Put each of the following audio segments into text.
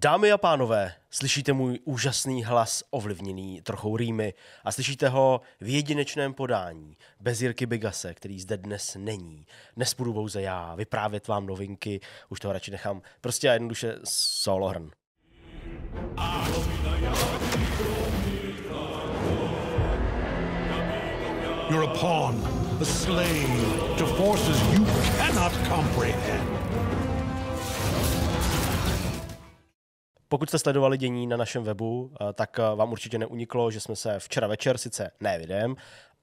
Dámy a pánové, slyšíte můj úžasný hlas ovlivněný trochou rýmy a slyšíte ho v jedinečném podání bez Jirky Bigase, který zde dnes není. Dnes budu pouze já vyprávět vám novinky, už toho radši nechám prostě a jednoduše hrn. You're a pawn, a slave to forces you cannot comprehend. Pokud jste sledovali dění na našem webu, eh, tak eh, vám určitě neuniklo, že jsme se včera večer, sice ne videem,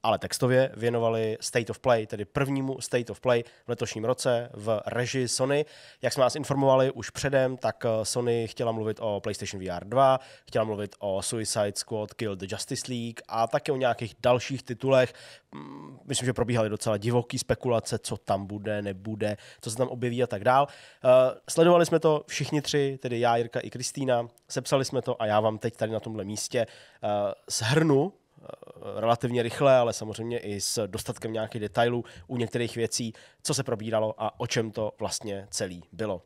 ale textově věnovali State of Play, tedy prvnímu State of Play v letošním roce v režii Sony. Jak jsme vás informovali už předem, tak eh, Sony chtěla mluvit o PlayStation VR 2, chtěla mluvit o Suicide Squad Kill the Justice League a také o nějakých dalších titulech. Mm, myslím, že probíhaly docela divoký spekulace, co tam bude, nebude, co se tam objeví a tak dál. Eh, sledovali jsme to všichni tři, tedy já, Jirka i Kristýna, sepsali jsme to a já vám teď tady na tomhle místě eh, shrnu Eh, relativně rychle, ale samozřejmě i s dostatkem nějakých detailů u některých věcí, co se probíralo a o čem to vlastně celý bylo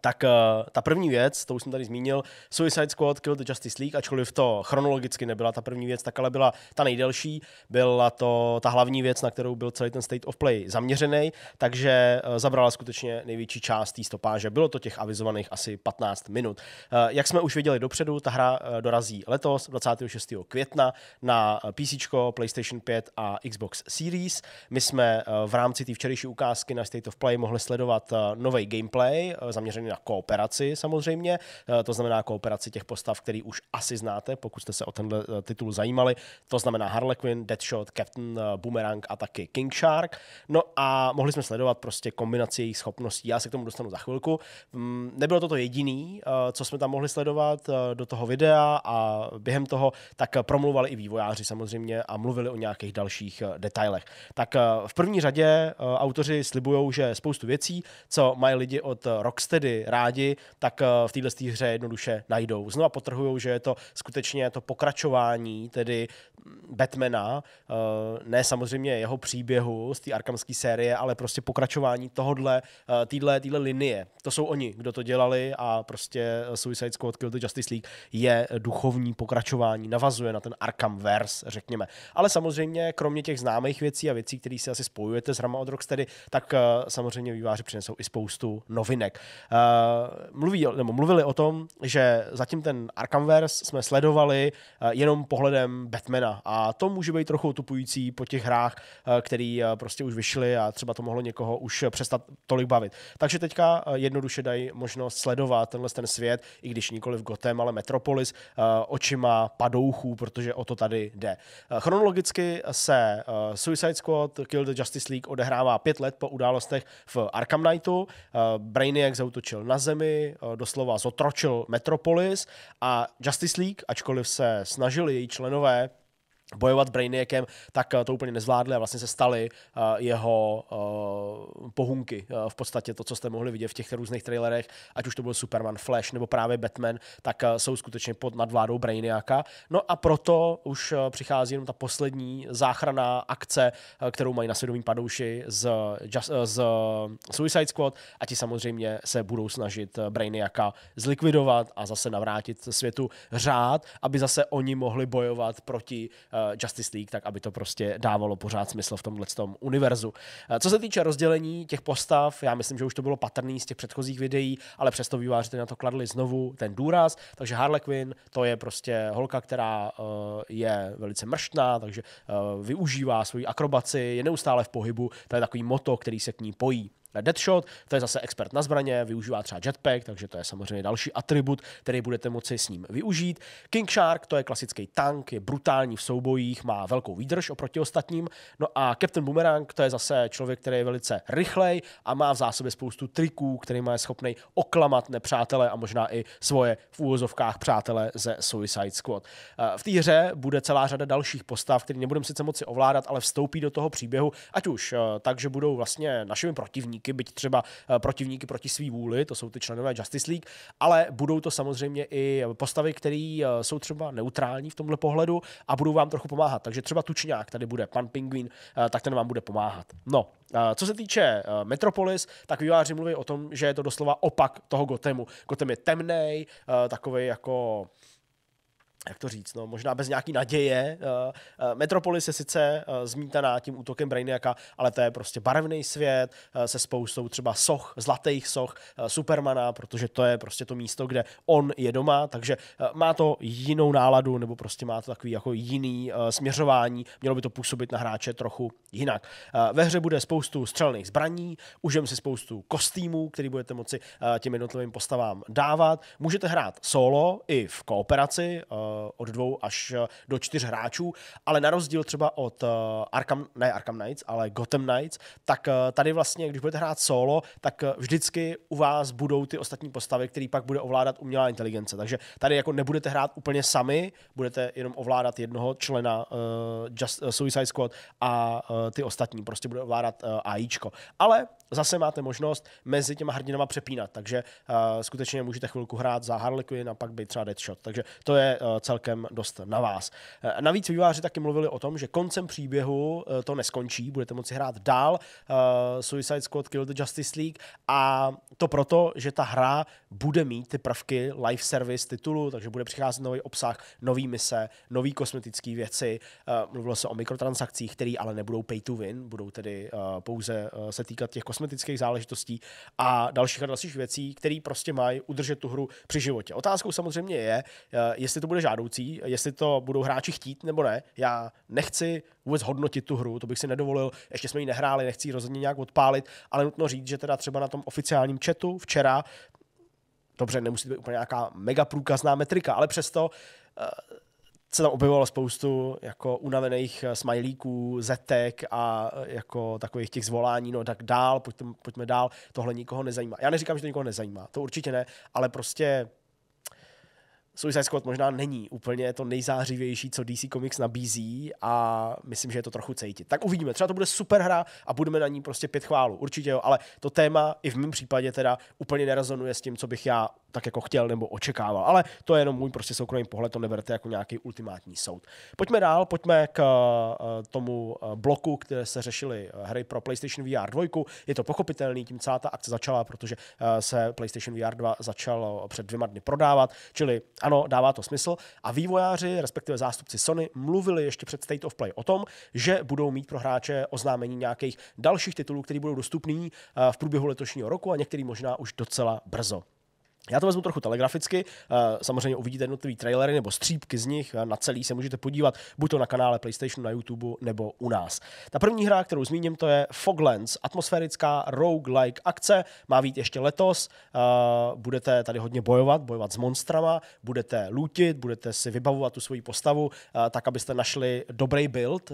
tak eh, ta první věc, to už jsem tady zmínil, Suicide Squad Kill the Justice League, ačkoliv to chronologicky nebyla ta první věc, tak ale byla ta nejdelší, byla to ta hlavní věc, na kterou byl celý ten State of Play zaměřený, takže eh, zabrala skutečně největší část té stopáže. Bylo to těch avizovaných asi 15 minut. Eh, jak jsme už věděli dopředu, ta hra dorazí letos 26. května na PC, PlayStation 5 a Xbox Series. My jsme v rámci té včerejší ukázky na State of Play mohli sledovat nový gameplay zaměřený zaměřený na kooperaci samozřejmě, eh, to znamená kooperaci těch postav, který už asi znáte, pokud jste se o tenhle eh, titul zajímali, to znamená Harlequin, Deadshot, Captain eh, Boomerang a taky King Shark. No a mohli jsme sledovat prostě kombinaci jejich schopností, já se k tomu dostanu za chvilku. Mm, nebylo to to jediný, co jsme tam mohli sledovat do toho videa a během toho tak promluvali i vývojáři samozřejmě a mluvili o nějakých dalších detailech. Tak v první řadě autoři slibují, že spoustu věcí, co mají lidi od Rocksteady produkty rádi, tak eh, v této hře jednoduše najdou. Znova potrhují, že je to skutečně to pokračování tedy mm, Batmana, eh, ne samozřejmě jeho příběhu z té arkamské série, ale prostě pokračování tohodle, eh, týhle, týhle linie. To jsou oni, kdo to dělali a prostě Suicide Squad Kill the Justice League je duchovní pokračování, navazuje na ten Arkham Verse, řekněme. Ale samozřejmě, kromě těch známých věcí a věcí, které si asi spojujete s Rama od Rocksteady, tak samozřejmě výváři přinesou i spoustu novinek. Eh, mluví, nebo mluvili o tom, že zatím ten Arkhamverse jsme sledovali eh, jenom pohledem Batmana a to může být trochu tupující po těch hrách, eh, který prostě už vyšly a třeba to mohlo někoho už přestat tolik bavit. Takže teďka jednoduše dají možnost sledovat tenhle ten svět, i když nikoli v Gotham, ale Metropolis, očima padouchů, protože o to tady jde. Chronologicky se Suicide Squad Kill the Justice League odehrává pět let po událostech v Arkham Knightu. Brainiac zautočí utlačil na zemi, eh, doslova zotročil Metropolis a Justice League, ačkoliv se snažili její členové bojovat s Brainiakem, tak eh, to úplně nezvládli a vlastně se staly eh, jeho eh, pohunky. V podstatě to, co jste mohli vidět v těch různých trailerech, ať už to byl Superman, Flash nebo právě Batman, tak jsou skutečně pod nadvládou Brainiaka. No a proto už přichází jenom ta poslední záchrana akce, kterou mají na svědomí padouši z, Just, z Suicide Squad a ti samozřejmě se budou snažit Brainiaka zlikvidovat a zase navrátit světu řád, aby zase oni mohli bojovat proti Eh, Justice League, tak aby to prostě dávalo pořád smysl v tomhle univerzu. Eh, co se týče rozdělení těch postav, já myslím, že už to bylo patrný z těch předchozích videí, ale přesto výváři na to kladli znovu ten důraz. Takže Harley Quinn, to je prostě holka, která eh, je velice mrštná, takže využívá svoji akrobaci, je neustále v pohybu, to je takový moto, který se k ní pojí. Deadshot, to je zase expert na zbraně, využívá třeba jetpack, takže to je samozřejmě další atribut, který budete moci s ním využít. King Shark, to je klasický tank, je brutální v soubojích, má velkou výdrž oproti ostatním. No a Captain Boomerang, to je zase člověk, který je velice rychlej a má v zásobě spoustu triků, který má schopný oklamat nepřátele a možná i svoje v úvozovkách přátele ze Suicide Squad. Eh, v té hře bude celá řada dalších postav, které nebudeme sice moci ovládat, ale vstoupí do toho příběhu, ať už eh, tak, že budou vlastně našimi protivníky protivníky, byť třeba eh, protivníky proti svý vůli, to jsou ty členové Justice League, ale budou to samozřejmě i postavy, které eh, jsou třeba neutrální v tomhle pohledu a budou vám trochu pomáhat. Takže třeba Tučňák tady bude, pan Pingvin, eh, tak ten vám bude pomáhat. No, co se týče Metropolis, tak výváři mluví o tom, že je to doslova opak toho Gotemu. Gotem je temný, takový jako jak to říct, no, možná bez nějaký naděje. Eh, eh, Metropolis je sice eh, zmítaná tím útokem Brainiaka, ale to je prostě barevný svět se spoustou třeba soch, zlatých soch Supermana, protože to je prostě to místo, kde on je doma, takže má to jinou náladu, nebo prostě má to takový jako jiný směřování, mělo by to působit na hráče trochu jinak. Ve hře bude spoustu střelných zbraní, užijeme si spoustu kostýmů, který budete moci těm jednotlivým postavám dávat. Můžete hrát solo i v kooperaci, od dvou až eh, do čtyř hráčů, ale na rozdíl třeba od eh, Arkham, ne Arkham Knights, ale Gotham Knights, tak eh, tady vlastně, když budete hrát solo, tak vždycky u vás budou ty ostatní postavy, který pak bude ovládat umělá inteligence. Takže tady jako nebudete hrát úplně sami, budete jenom ovládat jednoho člena uh, Just, uh, Suicide Squad a uh, ty ostatní prostě bude ovládat uh, AIčko. Ale zase máte možnost mezi těma hrdinama přepínat, takže uh, skutečně můžete chvilku hrát za Harley Quinn a pak být třeba Deadshot, takže to je uh, celkem dost na vás. Uh, navíc výváři taky mluvili o tom, že koncem příběhu uh, to neskončí, budete moci hrát dál uh, Suicide Squad Kill the Justice League a to proto, že ta hra bude mít ty prvky live service titulu, takže bude přicházet nový obsah, nový mise, nový kosmetické věci. Uh, mluvilo se o mikrotransakcích, které ale nebudou pay to win, budou tedy uh, pouze uh, se týkat těch kosmetických kosmetických záležitostí a dalších a dalších věcí, které prostě mají udržet tu hru při životě. Otázkou samozřejmě je, eh, jestli to bude žádoucí, jestli to budou hráči chtít nebo ne. Já nechci vůbec hodnotit tu hru, to bych si nedovolil, ještě jsme ji nehráli, nechci ji rozhodně nějak odpálit, ale nutno říct, že teda třeba na tom oficiálním chatu včera, dobře, nemusí to být úplně nějaká mega průkazná metrika, ale přesto eh, se tam objevovalo spoustu jako unavených eh, smajlíků, zetek a eh, jako takových těch zvolání, no tak dál, pojďme, pojďme dál, tohle nikoho nezajímá. Já neříkám, že to nikoho nezajímá, to určitě ne, ale prostě Suicide Squad možná není úplně to nejzářivější, co DC Comics nabízí a myslím, že je to trochu cejtit. Tak uvidíme, třeba to bude super hra a budeme na ní prostě pět chválu, určitě jo, ale to téma i v mém případě teda úplně nerezonuje s tím, co bych já tak jako chtěl nebo očekával. Ale to je jenom můj prostě soukromý pohled, to neberte jako nějaký ultimátní soud. Pojďme dál, pojďme k eh, tomu eh, bloku, které se řešily eh, hry pro PlayStation VR 2. Je to pochopitelný, tím celá ta akce začala, protože se PlayStation VR 2 začalo před dvěma dny prodávat, čili ano, dává to smysl. A vývojáři, respektive zástupci Sony, mluvili ještě před State of Play o tom, že budou mít pro hráče oznámení nějakých dalších titulů, které budou dostupný v průběhu letošního roku a některý možná už docela brzo. Já to vezmu trochu telegraficky, eh, samozřejmě uvidíte jednotlivý trailery nebo střípky z nich, eh, na celý se můžete podívat, buď to na kanále PlayStation, na YouTube nebo u nás. Ta první hra, kterou zmíním, to je Foglands, atmosférická roguelike akce, má být ještě letos, eh, budete tady hodně bojovat, bojovat s monstrama, budete lootit, budete si vybavovat tu svoji postavu, tak abyste našli dobrý build,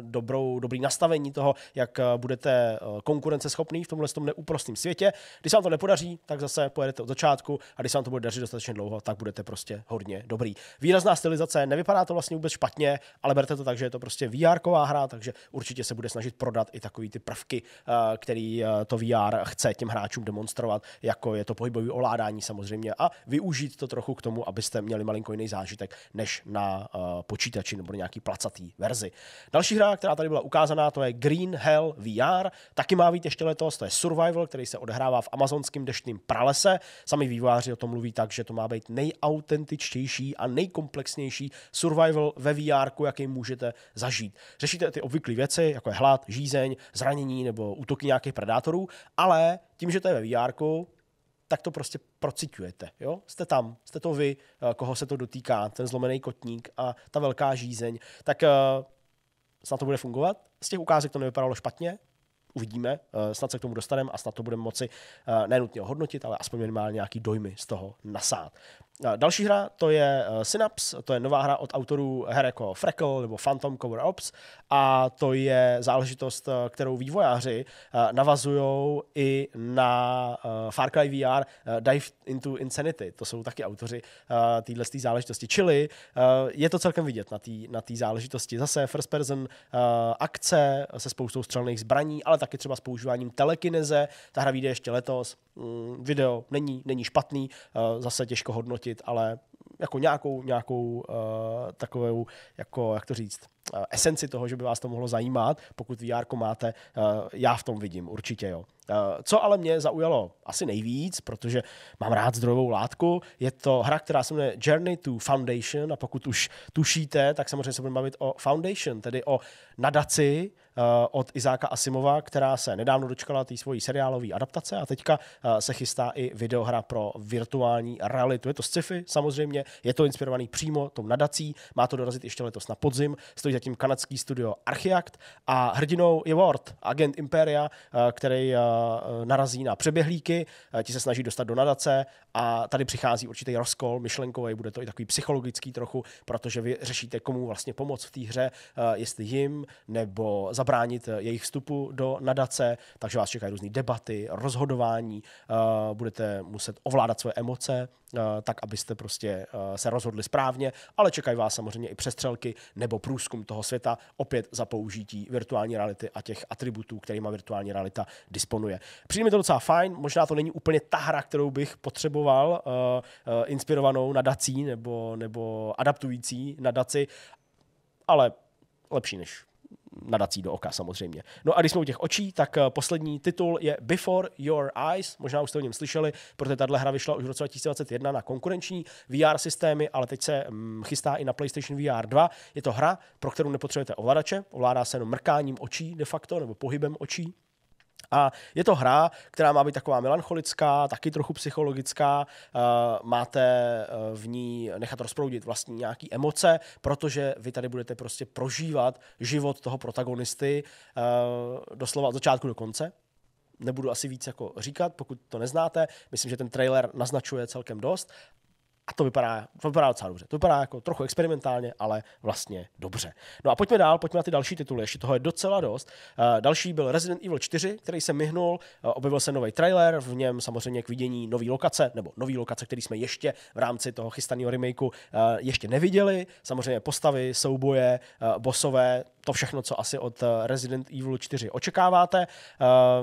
dobrou, dobrý nastavení toho, jak budete konkurenceschopný v tomhle tom neúprostném světě. Když se vám to nepodaří, tak zase pojedete od začátku začátku a když se vám to bude dařit dostatečně dlouho, tak budete prostě hodně dobrý. Výrazná stylizace, nevypadá to vlastně vůbec špatně, ale berte to tak, že je to prostě VR hra, takže určitě se bude snažit prodat i takový ty prvky, eh, který eh, to VR chce těm hráčům demonstrovat, jako je to pohybové ovládání samozřejmě a využít to trochu k tomu, abyste měli malinko jiný zážitek než na eh, počítači nebo nějaký placatý verzi. Další hra, která tady byla ukázaná, to je Green Hell VR, taky má být ještě letos, to je Survival, který se odehrává v amazonském deštném pralese. Sami vývojáři o tom mluví tak, že to má být nejautentičtější a nejkomplexnější survival ve VR, jaký můžete zažít. Řešíte ty obvyklé věci, jako je hlad, žízeň, zranění nebo útoky nějakých predátorů, ale tím, že to je ve VR, tak to prostě prociťujete. Jo? Jste tam, jste to vy, eh, koho se to dotýká, ten zlomený kotník a ta velká žízeň. Tak eh, snad to bude fungovat. Z těch ukázek to nevypadalo špatně, uvidíme, eh, snad se k tomu dostaneme a snad to budeme moci eh, nenutně hodnotit, ale aspoň minimálně nějaký dojmy z toho nasát. Eh, další hra to je Synapse, to je nová hra od autorů her jako Freckle nebo Phantom Cover Ops a to je záležitost, kterou vývojáři navazují i na Far Cry VR Dive into Insanity. To jsou taky autoři téhle záležitosti. Čili je to celkem vidět na té na záležitosti. Zase first person akce se spoustou střelných zbraní, ale tak taky třeba s používáním telekineze. Ta hra vyjde ještě letos. Mm, video není, není špatný, eh, zase těžko hodnotit, ale jako nějakou, nějakou eh, takovou, jako, jak to říct, Eh, esenci toho, že by vás to mohlo zajímat, pokud VR máte, eh, já v tom vidím určitě, jo. Eh, co ale mě zaujalo asi nejvíc, protože mám rád zdrojovou látku, je to hra, která se jmenuje Journey to Foundation a pokud už tušíte, tak samozřejmě se budeme bavit o Foundation, tedy o nadaci od Izáka Asimova, která se nedávno dočkala té svojí seriálové adaptace a teďka se chystá i videohra pro virtuální realitu. Je to sci-fi samozřejmě, je to inspirovaný přímo tou nadací, má to dorazit ještě letos na podzim, stojí zatím kanadský studio Archiakt a hrdinou je Ward, agent Imperia, eh, který eh, narazí na přeběhlíky, eh, ti se snaží dostat do nadace a tady přichází určitý rozkol myšlenkový, bude to i takový psychologický trochu, protože vy řešíte, komu vlastně pomoc v té hře, jestli jim nebo zabránit jejich vstupu do nadace, takže vás čekají různé debaty, rozhodování, budete muset ovládat své emoce, Eh, tak abyste prostě eh, se rozhodli správně, ale čekají vás samozřejmě i přestřelky nebo průzkum toho světa opět za použití virtuální reality a těch atributů, kterými virtuální realita disponuje. Přijde mi to docela fajn, možná to není úplně ta hra, kterou bych potřeboval, eh, inspirovanou nadací nebo, nebo adaptující nadaci, ale lepší než nadací do oka samozřejmě. No a když jsme u těch očí, tak eh, poslední titul je Before Your Eyes, možná už jste o něm slyšeli, protože tahle hra vyšla už v roce 2021 na konkurenční VR systémy, ale teď se mm, chystá i na PlayStation VR 2. Je to hra, pro kterou nepotřebujete ovladače, ovládá se jenom mrkáním očí de facto, nebo pohybem očí a je to hra, která má být taková melancholická, taky trochu psychologická. Eh, máte eh, v ní nechat rozproudit vlastní nějaké emoce, protože vy tady budete prostě prožívat život toho protagonisty eh, doslova od začátku do konce nebudu asi víc jako říkat, pokud to neznáte. Myslím, že ten trailer naznačuje celkem dost a to vypadá, to vypadá docela dobře. To vypadá jako trochu experimentálně, ale vlastně dobře. No a pojďme dál, pojďme na ty další tituly, ještě toho je docela dost. Uh, další byl Resident Evil 4, který se myhnul, uh, objevil se nový trailer, v něm samozřejmě k vidění nový lokace, nebo nový lokace, který jsme ještě v rámci toho chystaného remakeu uh, ještě neviděli. Samozřejmě postavy, souboje, bosové, to všechno, co asi od Resident Evil 4 očekáváte.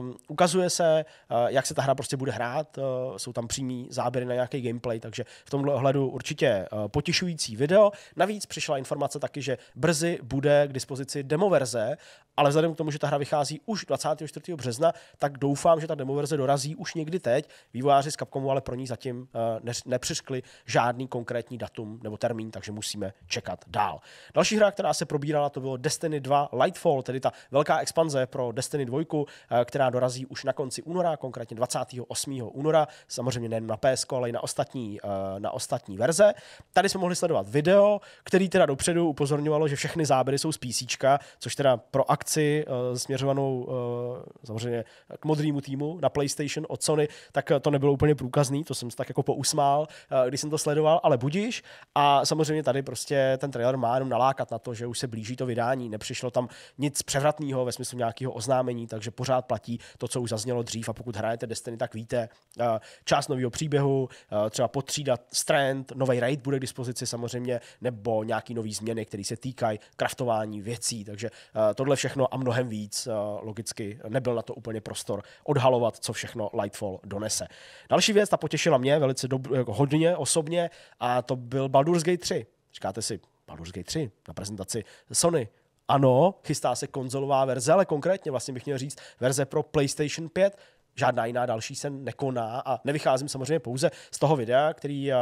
Uh, ukazuje se, jak se ta hra prostě bude hrát, jsou tam přímý záběry na nějaký gameplay, takže v tomhle ohledu určitě eh, potěšující video. Navíc přišla informace taky, že brzy bude k dispozici demoverze, ale vzhledem k tomu, že ta hra vychází už 24. března, tak doufám, že ta demoverze dorazí už někdy teď. Vývojáři z Capcomu ale pro ní zatím eh, nepřiškli žádný konkrétní datum nebo termín, takže musíme čekat dál. Další hra, která se probírala, to bylo Destiny 2 Lightfall, tedy ta velká expanze pro Destiny 2, eh, která dorazí už na konci února, konkrétně 28. února, samozřejmě nejen na PS, ale i na ostatní, na ostatní ostatní verze. Tady jsme mohli sledovat video, který teda dopředu upozorňovalo, že všechny záběry jsou z PC, což teda pro akci uh, směřovanou uh, samozřejmě k modrému týmu na PlayStation od Sony, tak eh, to nebylo úplně průkazný, to jsem se tak jako pousmál, uh, když jsem to sledoval, ale budíš. A samozřejmě tady prostě ten trailer má jenom nalákat na to, že už se blíží to vydání, nepřišlo tam nic převratného ve smyslu nějakého oznámení, takže pořád platí to, co už zaznělo dřív a pokud hrajete Destiny, tak víte, část nového příběhu, třeba potřídat trend, nový raid bude k dispozici samozřejmě, nebo nějaký nový změny, které se týkají kraftování věcí. Takže eh, tohle všechno a mnohem víc eh, logicky nebyl na to úplně prostor odhalovat, co všechno Lightfall donese. Další věc, ta potěšila mě velice dob- jako hodně osobně a to byl Baldur's Gate 3. Říkáte si, Baldur's Gate 3 na prezentaci Sony, ano, chystá se konzolová verze, ale konkrétně vlastně bych měl říct verze pro PlayStation 5, žádná jiná další se nekoná a nevycházím samozřejmě pouze z toho videa, který eh,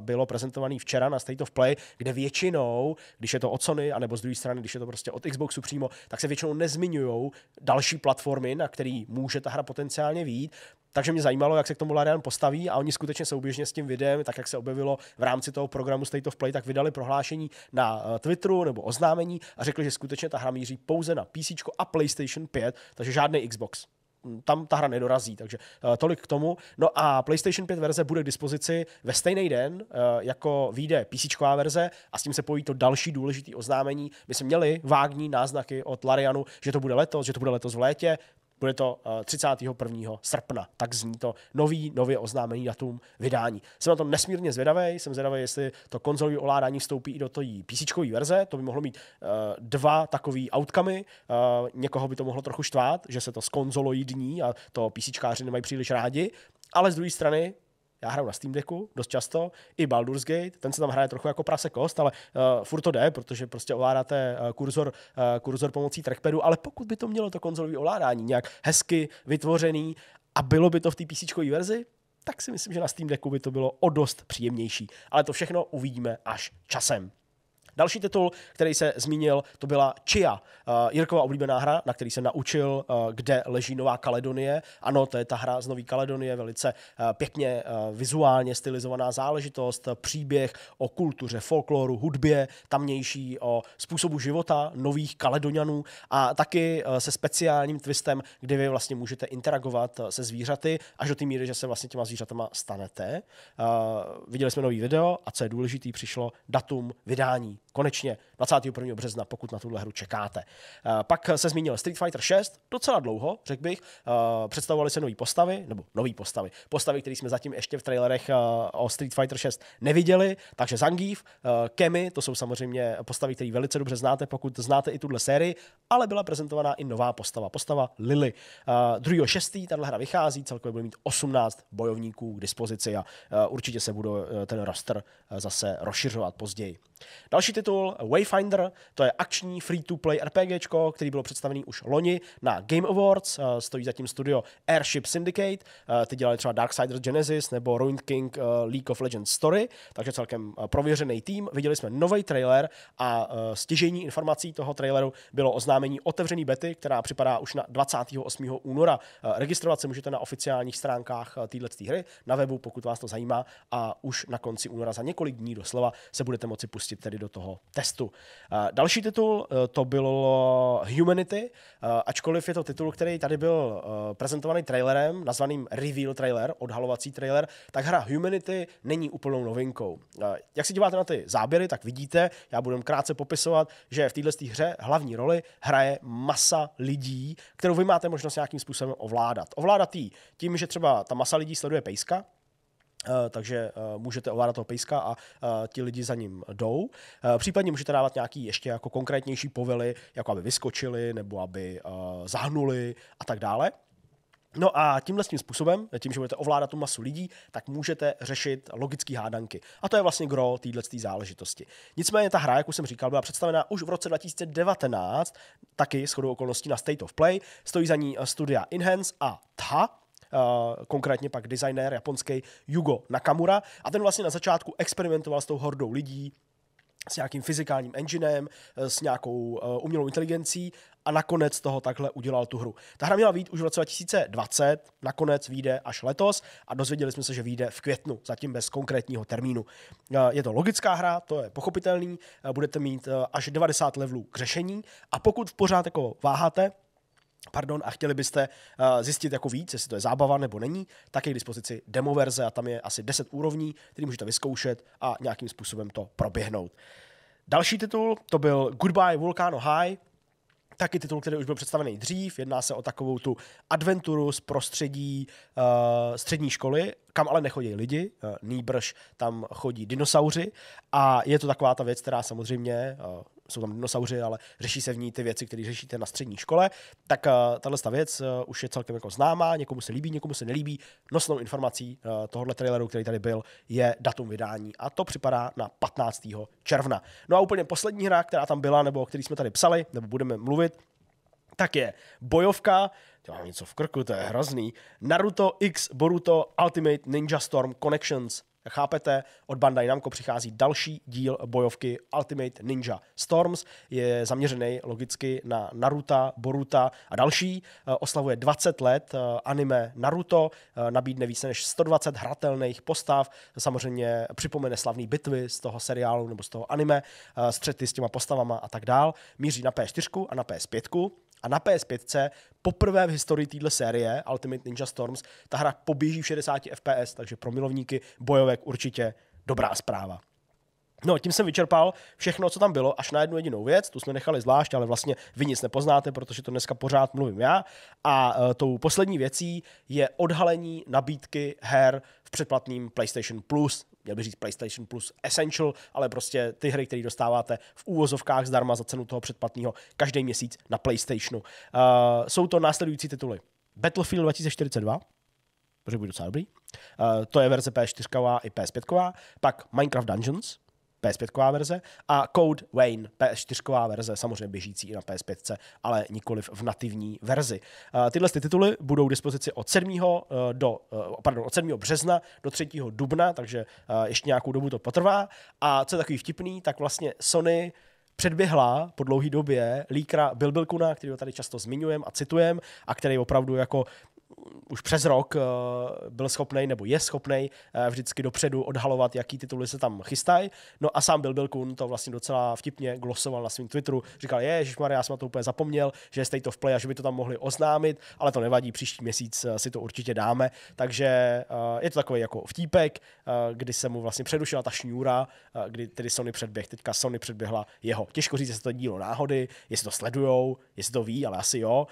bylo prezentovaný včera na State of Play, kde většinou, když je to od Sony, anebo z druhé strany, když je to prostě od Xboxu přímo, tak se většinou nezmiňují další platformy, na který může ta hra potenciálně výjít. Takže mě zajímalo, jak se k tomu Larian postaví a oni skutečně souběžně s tím videem, tak jak se objevilo v rámci toho programu State of Play, tak vydali prohlášení na eh, Twitteru nebo oznámení a řekli, že skutečně ta hra míří pouze na PC a PlayStation 5, takže žádný Xbox tam ta hra nedorazí, takže uh, tolik k tomu. No a PlayStation 5 verze bude k dispozici ve stejný den, uh, jako vyjde PC verze a s tím se pojí to další důležité oznámení. My jsme měli vágní náznaky od Larianu, že to bude letos, že to bude letos v létě. Bude to 31. Eh, srpna, tak zní to nový, nově oznámený datum vydání. Jsem na to nesmírně zvědavý, jsem zvědavý, jestli to konzolové ovládání vstoupí i do té PC verze, to by mohlo mít uh, dva takové outcamy, uh, eh, někoho by to mohlo trochu štvát, že se to skonzoloidní a to PC nemají příliš rádi, ale z druhé strany já hraju na Steam Decku dost často, i Baldur's Gate, ten se tam hraje trochu jako prase kost, ale uh, furt to jde, protože prostě ovládáte uh, kurzor, uh, kurzor pomocí trackpadu, ale pokud by to mělo to konzolové ovládání nějak hezky vytvořený a bylo by to v té PC verzi, tak si myslím, že na Steam Decku by to bylo o dost příjemnější. Ale to všechno uvidíme až časem. Další titul, který se zmínil, to byla Chia, eh, Jirkova oblíbená hra, na který se naučil, eh, kde leží Nová Kaledonie. Ano, to je ta hra z Nový Kaledonie, velice eh, pěkně vizuálně stylizovaná záležitost, příběh o kultuře, folkloru, hudbě, tamnější, o způsobu života nových Kaledonianů a taky se speciálním twistem, kde vy vlastně můžete interagovat se zvířaty až do té míry, že se vlastně těma zvířatama stanete. Viděli jsme nový video a co je důležitý, přišlo datum vydání konečně 21. března, pokud na tuhle hru čekáte. Eh, pak se zmínil Street Fighter 6, docela dlouho, řekl bych. Eh, Představovali se nové postavy, nebo nové postavy, postavy, které jsme zatím ještě v trailerech eh, o Street Fighter 6 neviděli, takže Zangief, Kemi, to jsou samozřejmě postavy, které velice dobře znáte, pokud znáte i tuhle sérii, ale byla prezentovaná i nová postava, postava Lily. 2.6. tahle hra vychází, celkově bude mít 18 bojovníků k dispozici a určitě se bude ten roster zase rozšiřovat později. Další titul titul Wayfinder, to je akční free-to-play RPG, který bylo představený už loni na Game Awards, eh, stojí zatím studio Airship Syndicate, eh, ty dělali třeba Darksiders Genesis nebo Ruined King eh, League of Legends Story, takže celkem prověřený tým. Viděli jsme nový trailer a stěžení informací toho traileru bylo oznámení otevřený bety, která připadá už na 28. února. Registrovat se můžete na oficiálních stránkách této hry, na webu, pokud vás to zajímá a už na konci února za několik dní doslova se budete moci pustit tedy do toho testu. Eh, další titul eh, to bylo Humanity, eh, ačkoliv je to titul, který tady byl prezentovaný trailerem, nazvaným Reveal trailer, odhalovací trailer, tak hra Humanity není úplnou novinkou. Jak si díváte na ty záběry, tak vidíte, já budu krátce popisovat, že v této hře hlavní roli hraje masa lidí, kterou vy máte možnost nějakým způsobem ovládat. Ovládat tím, že třeba ta masa lidí sleduje pejska, Eh, takže eh, můžete ovládat toho pejska a eh, ti lidi za ním jdou. Případně můžete dávat nějaký ještě jako konkrétnější povely, jako aby vyskočili nebo aby zahnuli a tak dále. No a tímhle tím způsobem, tím, že budete ovládat tu masu lidí, tak můžete řešit logické hádanky. A to je vlastně gro téhle záležitosti. Nicméně ta hra, jak už jsem říkal, byla představená už v roce 2019, taky shodou okolností na State of Play. Stojí za ní studia Inhance a Tha, Eh, konkrétně pak designér japonský Yugo Nakamura a ten vlastně na začátku experimentoval s tou hordou lidí, s nějakým fyzikálním enginem, eh, s nějakou eh, umělou inteligencí a nakonec toho takhle udělal tu hru. Ta hra měla být už v roce 2020, nakonec vyjde až letos a dozvěděli jsme se, že vyjde v květnu, zatím bez konkrétního termínu. Je to logická hra, to je pochopitelný, budete mít až 90 levelů k řešení a pokud pořád jako váháte, pardon, a chtěli byste uh, zjistit jako víc, jestli to je zábava nebo není, tak je k dispozici demo verze a tam je asi 10 úrovní, které můžete vyzkoušet a nějakým způsobem to proběhnout. Další titul, to byl Goodbye Volcano High, taky titul, který už byl představený dřív. Jedná se o takovou tu adventuru z prostředí uh, střední školy, kam ale nechodí lidi, uh, nýbrž tam chodí dinosauři a je to taková ta věc, která samozřejmě uh, jsou tam dinosauři, ale řeší se v ní ty věci, které řešíte na střední škole, tak eh, tahle věc eh, už je celkem jako známá, někomu se líbí, někomu se nelíbí. Nosnou informací eh, tohohle traileru, který tady byl, je datum vydání a to připadá na 15. června. No a úplně poslední hra, která tam byla, nebo o který jsme tady psali, nebo budeme mluvit, tak je bojovka, to mám něco v krku, to je hrozný, Naruto X Boruto Ultimate Ninja Storm Connections jak chápete, od Bandai Namco přichází další díl bojovky Ultimate Ninja Storms. Je zaměřený logicky na Naruta, Boruta a další. Eh, oslavuje 20 let eh, anime Naruto, eh, nabídne více než 120 hratelných postav, samozřejmě připomene slavné bitvy z toho seriálu nebo z toho anime, střety s těma postavama a tak dál. Míří na P4 a na PS5. A na PS5 poprvé v historii téhle série Ultimate Ninja Storms ta hra poběží v 60 FPS, takže pro milovníky bojovek určitě dobrá zpráva. No, tím jsem vyčerpal všechno, co tam bylo, až na jednu jedinou věc, tu jsme nechali zvlášť, ale vlastně vy nic nepoznáte, protože to dneska pořád mluvím já. A uh, tou poslední věcí je odhalení nabídky her v předplatném PlayStation Plus měl bych říct PlayStation Plus Essential, ale prostě ty hry, které dostáváte v úvozovkách zdarma za cenu toho předplatného každý měsíc na PlayStationu. Uh, jsou to následující tituly. Battlefield 2042, protože bude docela dobrý. Uh, to je verze PS4 i PS5. Pak Minecraft Dungeons, PS5 verze, a Code Wayne, PS4 verze, samozřejmě běžící i na PS5, ale nikoli v nativní verzi. Eh, tyhle ty tituly budou k dispozici od 7. Eh, do, eh, pardon, od 7. března do 3. dubna, takže ještě nějakou dobu to potrvá. A co je takový vtipný, tak vlastně Sony předběhla po dlouhé době líkra Bilbilkuna, který ho tady často zmiňujem a citujem a který opravdu jako už přes rok eh, byl schopný nebo je schopný eh, vždycky dopředu odhalovat, jaký tituly se tam chystají. No a sám byl Bill Kun to vlastně docela vtipně glosoval na svém Twitteru. Říkal, je, že já jsem na to úplně zapomněl, že je State of Play a že by to tam mohli oznámit, ale to nevadí, příští měsíc eh, si to určitě dáme. Takže je to takový jako vtípek, kdy se mu vlastně přerušila ta šňůra, kdy tedy Sony předběh. Teďka Sony předběhla jeho. Těžko říct, jestli to dílo náhody, jestli to sledujou, jestli to ví, ale asi jo,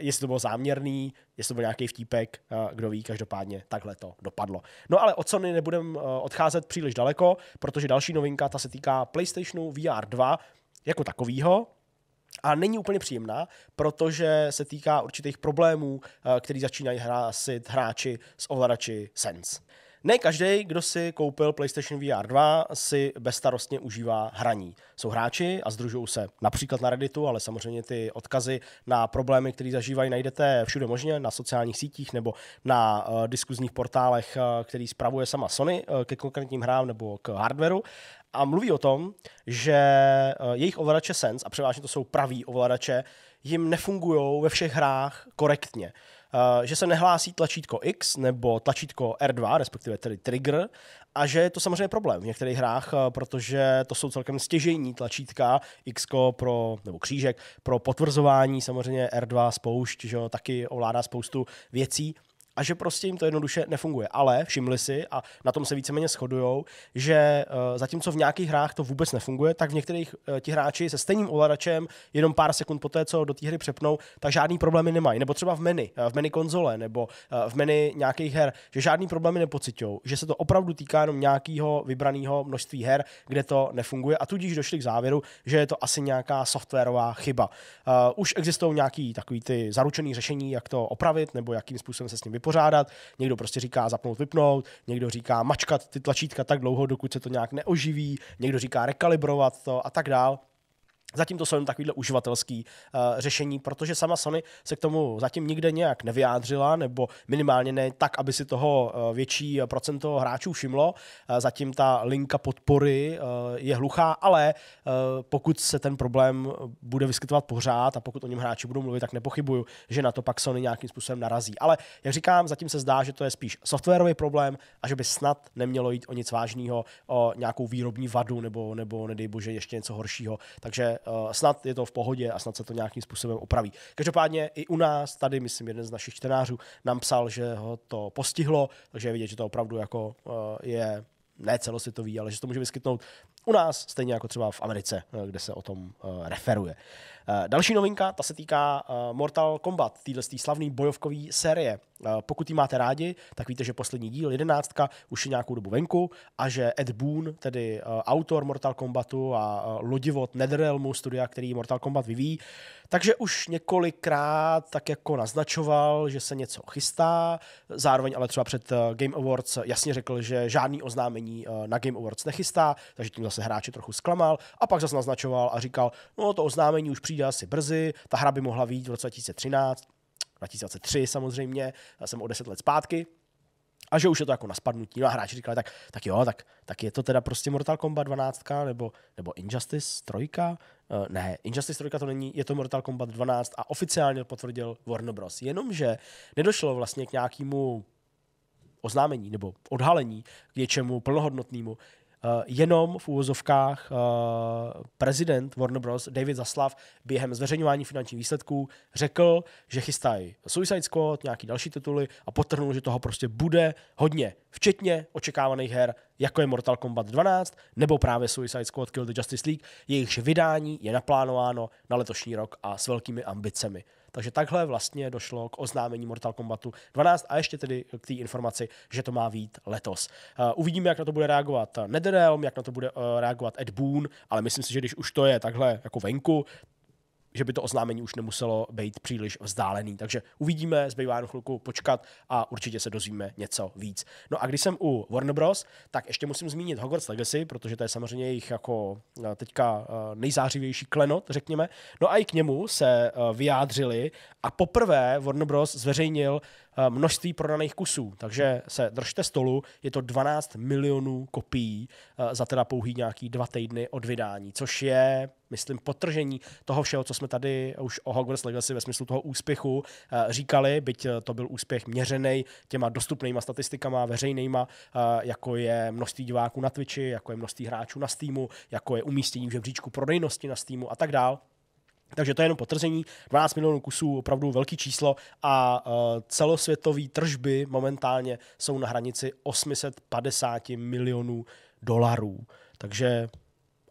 jestli to bylo záměrný, jestli to byl nějaký vtípek, kdo ví, každopádně takhle to dopadlo. No ale od Sony nebudeme odcházet příliš daleko, protože další novinka, ta se týká PlayStationu VR 2 jako takovýho, a není úplně příjemná, protože se týká určitých problémů, e, který začínají hrásit hráči s ovladači Sense. Ne každý, kdo si koupil PlayStation VR 2, si bezstarostně užívá hraní. Jsou hráči a združují se například na Redditu, ale samozřejmě ty odkazy na problémy, které zažívají, najdete všude možně, na sociálních sítích nebo na uh, diskuzních portálech, uh, který spravuje sama Sony uh, ke konkrétním hrám nebo k hardwareu a mluví o tom, že jejich ovladače Sense, a převážně to jsou praví ovladače, jim nefungují ve všech hrách korektně. Eh, že se nehlásí tlačítko X nebo tlačítko R2, respektive tedy trigger, a že je to samozřejmě problém v některých hrách, eh, protože to jsou celkem stěžejní tlačítka X pro, nebo křížek pro potvrzování, samozřejmě R2 spoušť, že jo, taky ovládá spoustu věcí, a že prostě jim to jednoduše nefunguje. Ale všimli si, a na tom se víceméně shodujou, že uh, zatímco v nějakých hrách to vůbec nefunguje, tak v některých uh, ti hráči se stejným ovladačem jenom pár sekund poté, co do té hry přepnou, tak žádný problémy nemají. Nebo třeba v menu, eh, v menu konzole, nebo uh, v menu nějakých her, že žádný problémy nepocitou, že se to opravdu týká jenom nějakého vybraného množství her, kde to nefunguje a tudíž došli k závěru, že je to asi nějaká softwarová chyba. Uh, už existují nějaký takový ty zaručené řešení, jak to opravit, nebo jakým způsobem se s ním vypořádat. Někdo prostě říká zapnout, vypnout, někdo říká mačkat ty tlačítka tak dlouho, dokud se to nějak neoživí, někdo říká rekalibrovat to a tak dál. Zatím to jsou jen takovýhle uživatelský uh, řešení, protože sama Sony se k tomu zatím nikde nějak nevyjádřila, nebo minimálně ne tak, aby si toho uh, větší procento hráčů všimlo. Uh, zatím ta linka podpory uh, je hluchá, ale uh, pokud se ten problém bude vyskytovat pořád a pokud o něm hráči budou mluvit, tak nepochybuju, že na to pak Sony nějakým způsobem narazí. Ale jak říkám, zatím se zdá, že to je spíš softwarový problém a že by snad nemělo jít o nic vážného, o nějakou výrobní vadu nebo, nebo nedej bože ještě něco horšího. Takže Eh, snad je to v pohodě a snad se to nějakým způsobem opraví. Každopádně i u nás, tady myslím jeden z našich čtenářů nám psal, že ho to postihlo, takže je vidět, že to opravdu jako eh, je ne celosvětový, ale že to může vyskytnout u nás, stejně jako třeba v Americe, eh, kde se o tom referuje. Eh, další novinka, ta se týká eh, Mortal Kombat, téhle slavný bojovkový série. Eh, pokud ji máte rádi, tak víte, že poslední díl, jedenáctka, už je nějakou dobu venku a že Ed Boon, tedy autor Mortal Kombatu a lodivot Netherrealmu, studia, který Mortal Kombat vyvíjí, takže už několikrát tak jako naznačoval, že se něco chystá, zároveň ale třeba před Game Awards jasně řekl, že žádný oznámení na Game Awards nechystá, takže tím zase hráče trochu zklamal a pak zase naznačoval a říkal, no to oznámení už přijde přijde asi brzy, ta hra by mohla být v roce 2013, 2003 samozřejmě, já jsem o 10 let zpátky, a že už je to jako na spadnutí. No a hráči říkali, tak, tak jo, tak, tak je to teda prostě Mortal Kombat 12, nebo, nebo Injustice 3, Uh, eh, ne, Injustice 3 to není, je to Mortal Kombat 12 a oficiálně potvrdil Warner Bros. Jenomže nedošlo vlastně k nějakému oznámení nebo odhalení k něčemu plnohodnotnému. Eh, jenom v úvozovkách eh, prezident Warner Bros. David Zaslav během zveřejňování finančních výsledků řekl, že chystají Suicide Squad, nějaký další tituly a potrhnul, že toho prostě bude hodně, včetně očekávaných her, jako je Mortal Kombat 12 nebo právě Suicide Squad Kill the Justice League, jejichž vydání je naplánováno na letošní rok a s velkými ambicemi. Takže takhle vlastně došlo k oznámení Mortal Kombatu 12 a ještě tedy k té informaci, že to má být letos. Eh, uvidíme, jak na to bude reagovat NetherRealm, jak na to bude eh, reagovat Ed Boon, ale myslím si, že když už to je takhle jako venku, že by to oznámení už nemuselo být příliš vzdálený. Takže uvidíme, zbývá jenom chvilku počkat a určitě se dozvíme něco víc. No a když jsem u Warner Bros., tak ještě musím zmínit Hogwarts Legacy, protože to je samozřejmě jejich jako eh, teďka eh, nejzářivější klenot, řekněme. No a i k němu se eh, vyjádřili a poprvé Warner Bros. zveřejnil Eh, množství prodaných kusů. Takže se držte stolu, je to 12 milionů kopií eh, za teda pouhý nějaký dva týdny od vydání, což je myslím, potržení toho všeho, co jsme tady už o Hogwarts Legacy ve smyslu toho úspěchu eh, říkali, byť to byl úspěch měřený těma dostupnýma statistikama, veřejnýma, jako je množství diváků na Twitchi, jako je množství hráčů na Steamu, jako je umístění v žebříčku prodejnosti na Steamu a tak dále. Takže to je jenom potrzení. 12 milionů kusů, opravdu velký číslo a eh, celosvětové tržby momentálně jsou na hranici 850 milionů dolarů. Takže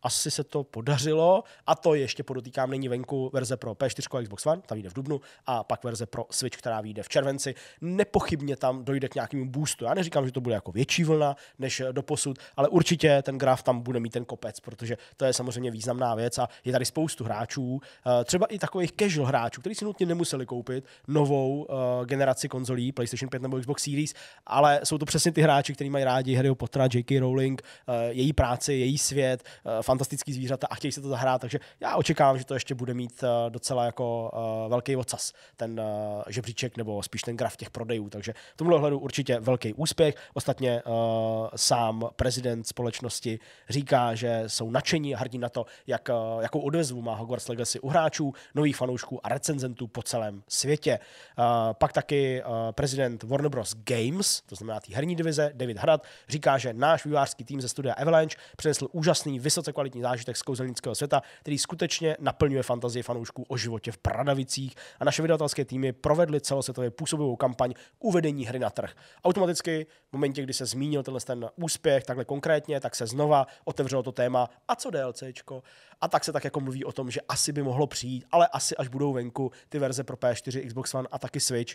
asi se to podařilo a to ještě podotýkám, není venku verze pro P4 a Xbox One, tam vyjde v Dubnu a pak verze pro Switch, která vyjde v červenci. Nepochybně tam dojde k nějakému boostu. Já neříkám, že to bude jako větší vlna než eh, do posud, ale určitě ten graf tam bude mít ten kopec, protože to je samozřejmě významná věc a je tady spoustu hráčů, eh, třeba i takových casual hráčů, kteří si nutně nemuseli koupit novou eh, generaci konzolí PlayStation 5 nebo Xbox Series, ale jsou to přesně ty hráči, kteří mají rádi Harry Pottera, J.K. Rowling, její práci, její svět, fantastický zvířata a chtějí se to zahrát, takže já očekávám, že to ještě bude mít eh, docela jako eh, velký ocas, ten eh, žebříček nebo spíš ten graf těch prodejů, takže v tomhle hledu určitě velký úspěch. Ostatně sám prezident společnosti říká, že jsou nadšení a hrdí na to, jak, jakou odezvu má Hogwarts Legacy u hráčů, nových fanoušků a recenzentů po celém světě. Pak taky prezident Warner Bros. Games, to znamená té herní divize, David Hrad, říká, že náš vývářský tým ze studia Avalanche přinesl úžasný, vysoce kvalitní zážitek z kouzelnického světa, který skutečně naplňuje fantazii fanoušků o životě v Pradavicích a naše vydavatelské týmy provedly celosvětově působivou kampaň uvedení hry na trh. Automaticky v momentě, kdy se zmínil tenhle ten úspěch takhle konkrétně, tak se znova otevřelo to téma a co DLCčko. A tak se tak jako mluví o tom, že asi by mohlo přijít, ale asi až budou venku ty verze pro P4, Xbox One a taky Switch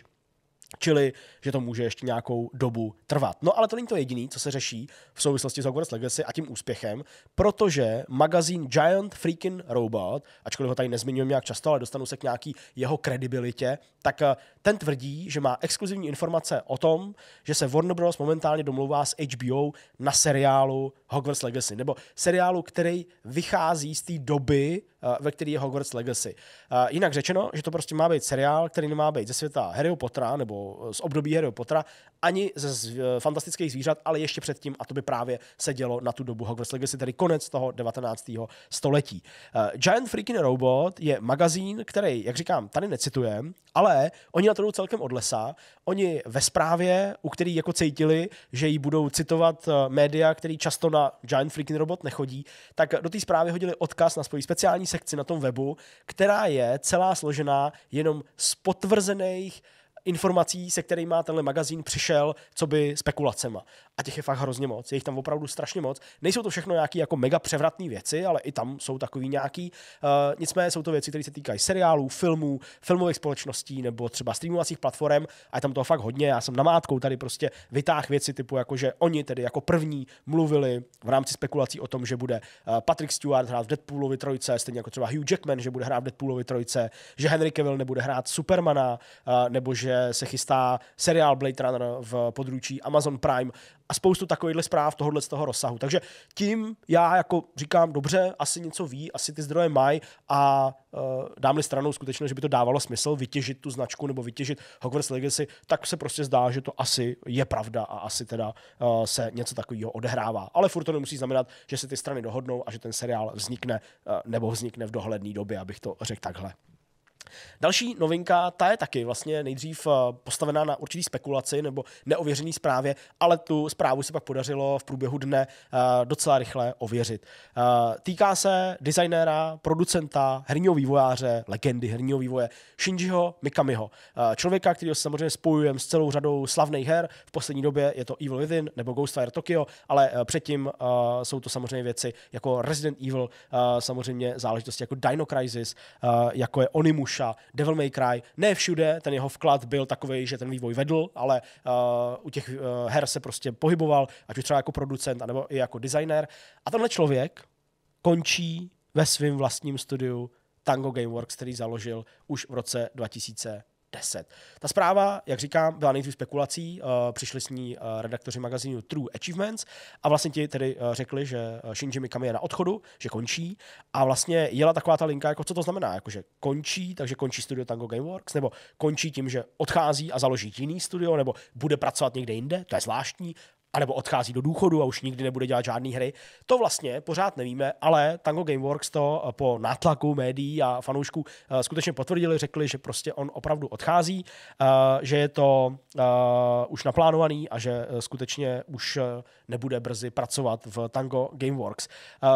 Čili, že to může ještě nějakou dobu trvat. No ale to není to jediné, co se řeší v souvislosti s Hogwarts Legacy a tím úspěchem, protože magazín Giant Freaking Robot, ačkoliv ho tady nezmiňujeme nějak často, ale dostanu se k nějaký jeho kredibilitě, tak eh, ten tvrdí, že má exkluzivní informace o tom, že se Warner Bros. momentálně domlouvá s HBO na seriálu Hogwarts Legacy, nebo seriálu, který vychází z té doby, eh, ve které je Hogwarts Legacy. Eh, jinak řečeno, že to prostě má být seriál, který nemá být ze světa Harryho Pottera nebo eh, z období Harryho Pottera, ani z, eh, fantastických zvířat, ale ještě předtím, a to by právě se dělo na tu dobu Hogwarts Legacy, tedy konec toho 19. století. Uh, Giant Freaking Robot je magazín, který, jak říkám, tady necitujem, ale oni na to jdou celkem od lesa. Oni ve zprávě, u který jako cítili, že jí budou citovat eh, média, který často na Giant Freaking Robot nechodí, tak do té zprávy hodili odkaz na svoji speciální sekci na tom webu, která je celá složená jenom z potvrzených informací, se kterými tenhle magazín přišel, co by spekulacema. A těch je fakt hrozně moc, je jich tam opravdu strašně moc. Nejsou to všechno nějaké jako mega převratné věci, ale i tam jsou takový nějaký. Uh, nicméně jsou to věci, které se týkají seriálů, filmů, filmových společností nebo třeba streamovacích platform a je tam toho fakt hodně. Já jsem namátkou tady prostě vytáh věci typu, jako že oni tedy jako první mluvili v rámci spekulací o tom, že bude eh, Patrick Stewart hrát v Deadpoolovi trojce, stejně jako třeba Hugh Jackman, že bude hrát v Deadpoolovi trojce, že Henry Cavill nebude hrát Supermana, uh, nebo že se chystá seriál Blade Runner v područí Amazon Prime a spoustu takovýchhle zpráv tohohle z toho rozsahu. Takže tím já jako říkám, dobře, asi něco ví, asi ty zdroje mají a uh, dám-li stranou skutečně, že by to dávalo smysl vytěžit tu značku nebo vytěžit Hogwarts Legacy, tak se prostě zdá, že to asi je pravda a asi teda uh, se něco takového odehrává. Ale furt to nemusí znamenat, že se ty strany dohodnou a že ten seriál vznikne uh, nebo vznikne v dohledné době, abych to řekl takhle. Další novinka, ta je taky vlastně nejdřív eh, postavená na určitý spekulaci nebo neověřený zprávě, ale tu zprávu se pak podařilo v průběhu dne eh, docela rychle ověřit. Eh, týká se designéra, producenta, herního vývojáře, legendy herního vývoje Shinjiho Mikamiho. Člověka, který se samozřejmě spojujeme s celou řadou slavných her, v poslední době je to Evil Within nebo Ghostwire Tokyo, ale předtím jsou to samozřejmě věci jako Resident Evil, samozřejmě záležitosti jako Dino Crisis, jako je Onimush Hakuša, Devil May Cry. Ne všude, ten jeho vklad byl takový, že ten vývoj vedl, ale uh, u těch uh, her se prostě pohyboval, ať už třeba jako producent, anebo i jako designer. A tenhle člověk končí ve svém vlastním studiu Tango Gameworks, který založil už v roce 2000. 10. Ta zpráva, jak říkám, byla nejdřív spekulací, uh, přišli s ní uh, redaktoři magazínu True Achievements a vlastně ti tedy uh, řekli, že Shinji Mikami je na odchodu, že končí a vlastně jela taková ta linka, jako co to znamená, jako že končí, takže končí studio Tango Gameworks, nebo končí tím, že odchází a založí jiný studio, nebo bude pracovat někde jinde, to je zvláštní, anebo odchází do důchodu a už nikdy nebude dělat žádné hry. To vlastně pořád nevíme, ale Tango Gameworks to eh, po nátlaku médií a fanoušků eh, skutečně potvrdili, řekli, že prostě on opravdu odchází, eh, že je to už naplánovaný a že skutečně už nebude brzy pracovat v Tango Gameworks.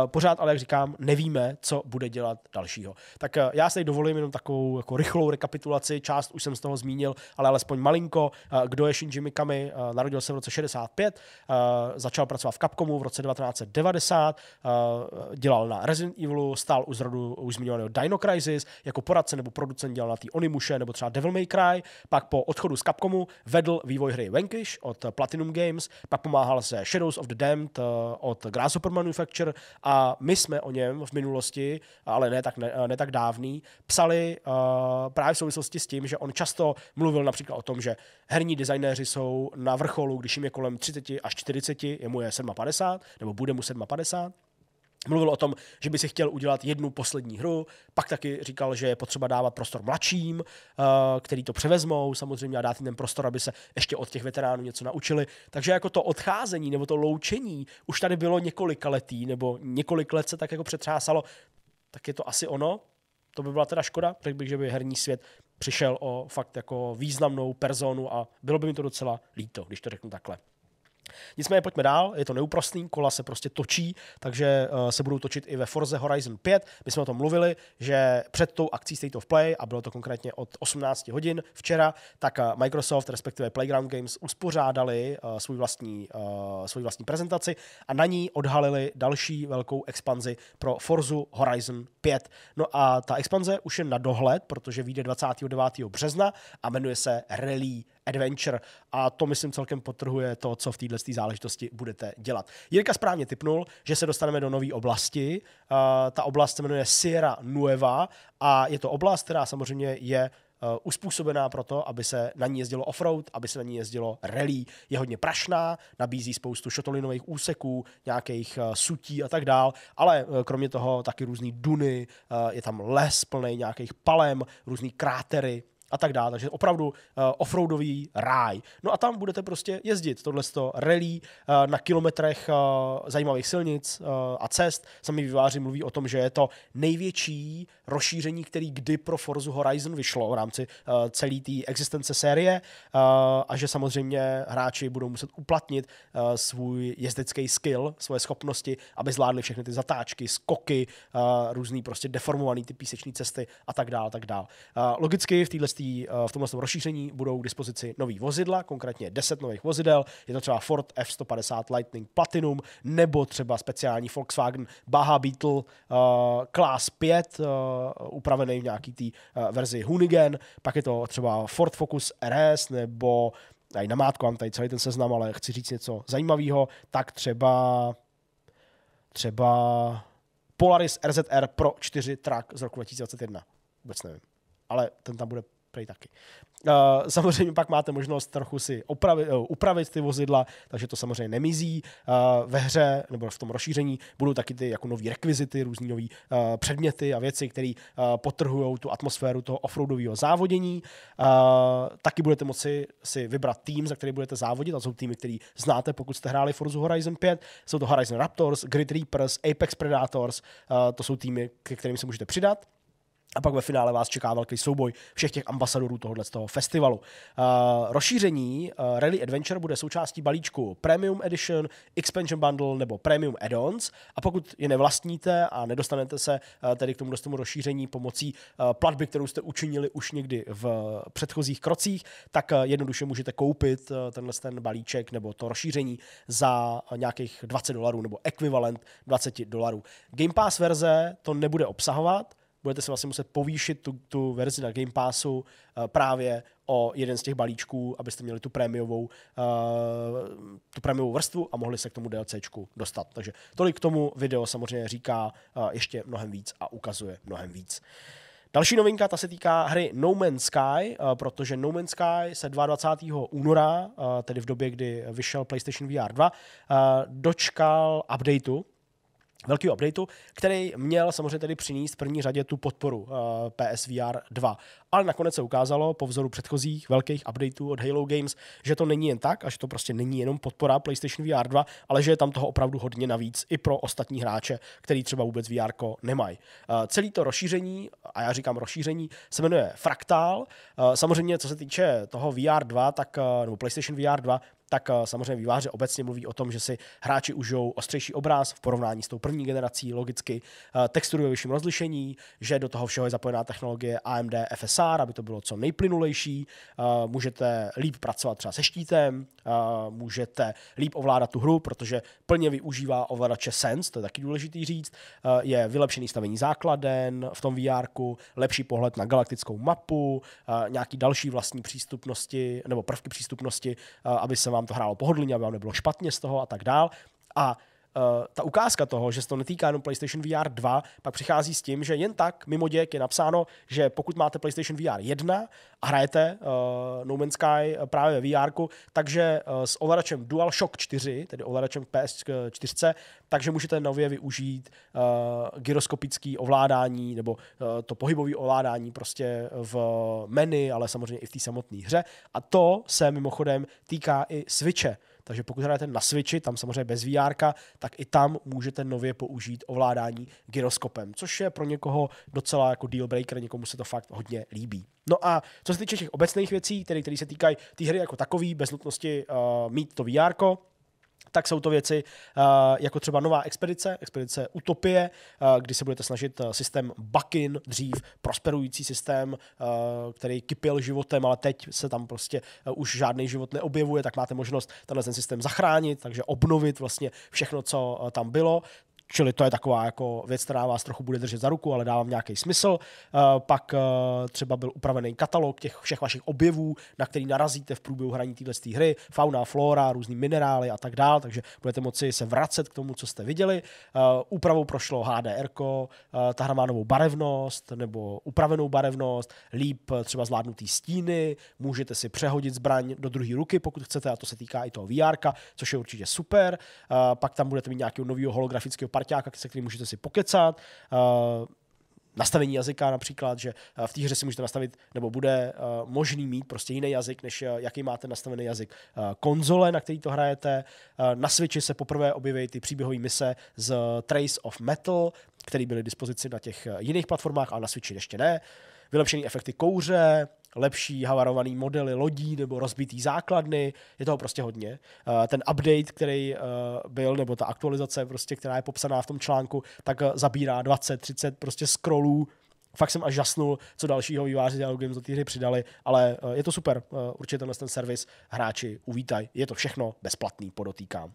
Pořád ale, jak říkám, nevíme, co bude dělat dalšího. Tak já si dovolím jenom takovou jako rychlou rekapitulaci, část už jsem z toho zmínil, ale alespoň malinko, kdo je Shinji Mikami, narodil se v roce 65, Eh, začal pracovat v Capcomu v roce 1990, eh, dělal na Resident Evilu, stál u zrodu už zmiňovaného Dino Crisis, jako poradce nebo producent dělal na té Onimuše nebo třeba Devil May Cry, pak po odchodu z Capcomu vedl vývoj hry Vanquish od Platinum Games, pak pomáhal se Shadows of the Damned eh, od Grasshopper Manufacture a my jsme o něm v minulosti, ale ne tak, ne, ne tak dávný, psali uh, právě v souvislosti s tím, že on často mluvil například o tom, že herní designéři jsou na vrcholu, když jim je kolem 30 až 40, je mu je 57, nebo bude mu 57. Mluvil o tom, že by si chtěl udělat jednu poslední hru, pak taky říkal, že je potřeba dávat prostor mladším, eh, který to převezmou samozřejmě a dát jim ten prostor, aby se ještě od těch veteránů něco naučili. Takže jako to odcházení nebo to loučení už tady bylo několika letý, nebo několik let se tak jako přetřásalo, tak je to asi ono. To by byla teda škoda, řekl bych, že by herní svět přišel o fakt jako významnou personu a bylo by mi to docela líto, když to řeknu takhle. Nicméně pojďme dál, je to neúprostný, kola se prostě točí, takže eh, se budou točit i ve Forze Horizon 5. My jsme o tom mluvili, že před tou akcí State of Play, a bylo to konkrétně od 18 hodin včera, tak eh, Microsoft, respektive Playground Games, uspořádali eh, svůj vlastní, svůj vlastní prezentaci a na ní odhalili další velkou expanzi pro Forzu Horizon 5. No a ta expanze už je na dohled, protože vyjde 29. března a jmenuje se Rally adventure a to, myslím, celkem potrhuje to, co v této záležitosti budete dělat. Jirka správně typnul, že se dostaneme do nové oblasti. Uh, ta oblast se jmenuje Sierra Nueva a je to oblast, která samozřejmě je Uh, uspůsobená pro to, aby se na ní jezdilo offroad, aby se na ní jezdilo rally. Je hodně prašná, nabízí spoustu šotolinových úseků, nějakých uh, sutí a tak dál, ale uh, kromě toho taky různé duny, je tam les plný nějakých palem, různý krátery, a tak dále. Takže opravdu uh, offroadový ráj. No a tam budete prostě jezdit tohle rally uh, na kilometrech uh, zajímavých silnic uh, a cest. Sami výváři mluví o tom, že je to největší rozšíření, který kdy pro Forza Horizon vyšlo v rámci uh, celé té existence série uh, a že samozřejmě hráči budou muset uplatnit uh, svůj jezdecký skill, svoje schopnosti, aby zvládli všechny ty zatáčky, skoky, uh, různý prostě deformovaný ty píseční cesty a tak dále, tak dále. Uh, logicky v této tý, eh, v tomhle rozšíření budou k dispozici nový vozidla, konkrétně 10 nových vozidel, je to třeba Ford F-150 Lightning Platinum, nebo třeba speciální Volkswagen Baja Beetle uh, Class 5, uh, eh, upravený v nějaký té uh, verzi Hunigen, pak je to třeba Ford Focus RS, nebo tady mátku, mám tady celý ten seznam, ale chci říct něco zajímavého, tak třeba třeba Polaris RZR Pro 4 Track z roku 2021. Vůbec nevím. Ale ten tam bude prej taky. Eh, samozřejmě pak máte možnost trochu si opravit, eh, upravit ty vozidla, takže to samozřejmě nemizí. Eh, ve hře nebo v tom rozšíření budou taky ty jako nový rekvizity, různý nový předměty a věci, které potrhují tu atmosféru toho offroadového závodění. taky budete moci si vybrat tým, za který budete závodit, a to jsou týmy, který znáte, pokud jste hráli Forza Horizon 5. Jsou to Horizon Raptors, Grid Reapers, Apex Predators, to jsou týmy, ke kterým se můžete přidat. A pak ve finále vás čeká velký souboj všech těch ambasadorů tohoto toho festivalu. Uh, rozšíření uh, Rally Adventure bude součástí balíčku Premium Edition, Expansion Bundle nebo Premium Add-ons. A pokud je nevlastníte a nedostanete se uh, tedy k tomu tomu rozšíření pomocí uh, platby, kterou jste učinili už někdy v uh, předchozích krocích, tak uh, jednoduše můžete koupit uh, tenhle ten balíček nebo to rozšíření za uh, nějakých 20 dolarů nebo ekvivalent 20 dolarů. Game Pass verze to nebude obsahovat, budete se vlastně muset povýšit tu, tu verzi na Game Passu uh, právě o jeden z těch balíčků, abyste měli tu prémiovou, uh, tu prémiovou vrstvu a mohli se k tomu DLCčku dostat. Takže tolik k tomu video samozřejmě říká uh, ještě mnohem víc a ukazuje mnohem víc. Další novinka, ta se týká hry No Man's Sky, protože No Man's Sky se 22. února, tedy v době, kdy vyšel PlayStation VR 2, dočkal updateu, velký updateu, který měl samozřejmě tedy přinést v první řadě tu podporu uh, eh, PSVR 2. Ale nakonec se ukázalo po vzoru předchozích velkých updateů od Halo Games, že to není jen tak a že to prostě není jenom podpora PlayStation VR 2, ale že je tam toho opravdu hodně navíc i pro ostatní hráče, který třeba vůbec VR nemají. Uh, celý to rozšíření, a já říkám rozšíření, se jmenuje Fraktál. Uh, eh, samozřejmě, co se týče toho VR 2, tak, nebo PlayStation VR 2, tak eh, samozřejmě výváře obecně mluví o tom, že si hráči užijou ostřejší obraz v porovnání s tou první generací, logicky eh, texturu ve vyšším rozlišení, že do toho všeho je zapojená technologie AMD FSR, aby to bylo co nejplynulejší, eh, můžete líp pracovat třeba se štítem, můžete líp ovládat tu hru, protože plně využívá ovladače Sense, to je taky důležitý říct, je vylepšený stavení základen v tom VR, lepší pohled na galaktickou mapu, nějaký další vlastní přístupnosti nebo prvky přístupnosti, aby se vám vám to hrálo pohodlně, aby vám nebylo špatně z toho a tak dál. A Eh, ta ukázka toho, že se to netýká jenom PlayStation VR 2, pak přichází s tím, že jen tak mimo děk je napsáno, že pokud máte PlayStation VR 1 a hrajete uh, No Man's Sky eh, právě ve VR, takže uh, s ovladačem DualShock 4, tedy ovladačem PS4, takže můžete nově využít uh, gyroskopické ovládání nebo uh, to pohybové ovládání prostě v menu, ale samozřejmě i v té samotné hře. A to se mimochodem týká i Switche. Takže pokud hrajete na Switchi, tam samozřejmě bez VR, tak i tam můžete nově použít ovládání gyroskopem, což je pro někoho docela jako deal breaker, někomu se to fakt hodně líbí. No a co se týče těch obecných věcí, tedy které se týkají té tý hry jako takový, bez nutnosti uh, mít to VR, tak jsou to věci eh, jako třeba nová expedice, expedice Utopie, eh, kdy se budete snažit eh, systém Bakin, dřív prosperující systém, který kypil životem, ale teď se tam prostě už žádný život neobjevuje, tak máte možnost tenhle ten systém zachránit, takže obnovit vlastně všechno, co tam bylo. Čili to je taková jako věc, která vás trochu bude držet za ruku, ale dávám nějaký smysl. Eh, pak eh, třeba byl upravený katalog těch všech vašich objevů, na který narazíte v průběhu hraní téhle hry, fauna, flora, různý minerály a tak dál, takže budete moci se vracet k tomu, co jste viděli. Eh, úpravou prošlo HDR, ta hra má novou barevnost nebo upravenou barevnost, líp třeba zvládnutý stíny, můžete si přehodit zbraň do druhé ruky, pokud chcete, a to se týká i toho VR, což je určitě super. Pak tam budete mít nějakého nového holografického parťáka, se kterým můžete si pokecat, uh, nastavení jazyka například, že eh, v té hře si můžete nastavit, nebo bude eh, možný mít prostě jiný jazyk, než jaký máte nastavený jazyk konzole, na který to hrajete. Na Switchi se poprvé objeví ty příběhové mise z Trace of Metal, které byly k dispozici na těch jiných platformách, ale na Switchi ještě ne. Vylepšený efekty kouře, lepší havarovaný modely lodí nebo rozbitý základny, je toho prostě hodně. Eh, ten update, který eh, byl, nebo ta aktualizace, prostě, která je popsaná v tom článku, tak eh, zabírá 20, 30 prostě scrollů fakt jsem až žasnul, co dalšího výváři Dialog Games do té hry přidali, ale je to super, určitě tenhle ten servis hráči uvítaj, je to všechno bezplatný, podotýkám.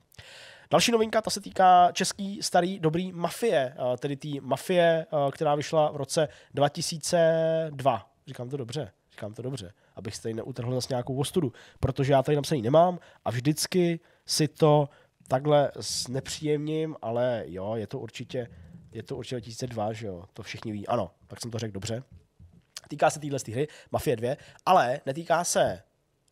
Další novinka, ta se týká český starý dobrý Mafie, tedy té Mafie, která vyšla v roce 2002. Říkám to dobře říkám to dobře, abych si tady neutrhl zase nějakou ostudu, protože já tady napsaný nemám a vždycky si to takhle s nepříjemným, ale jo, je to určitě, je to určitě 2002, že jo, to všichni ví, ano, tak jsem to řekl dobře. Týká se téhle hry, Mafie 2, ale netýká se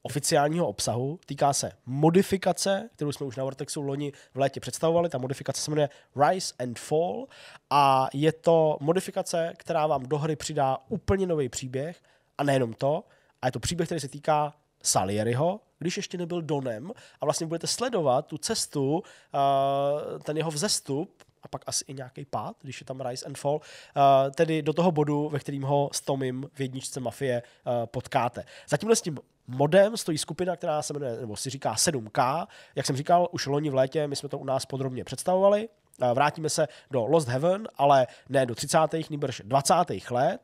oficiálního obsahu, týká se modifikace, kterou jsme už na Vortexu loni v létě představovali. Ta modifikace se jmenuje Rise and Fall a je to modifikace, která vám do hry přidá úplně nový příběh a nejenom to, a je to příběh, který se týká Salieriho, když ještě nebyl Donem a vlastně budete sledovat tu cestu, eh, ten jeho vzestup a pak asi i nějaký pád, když je tam Rise and Fall, eh, tedy do toho bodu, ve kterým ho s Tomim v jedničce Mafie eh, potkáte. Zatímhle s tím modem stojí skupina, která se jmenuje, nebo si říká 7K. Jak jsem říkal, už loni v létě, my jsme to u nás podrobně představovali, Eh, vrátíme se do Lost Heaven, ale ne do 30. nýbrž 20. let.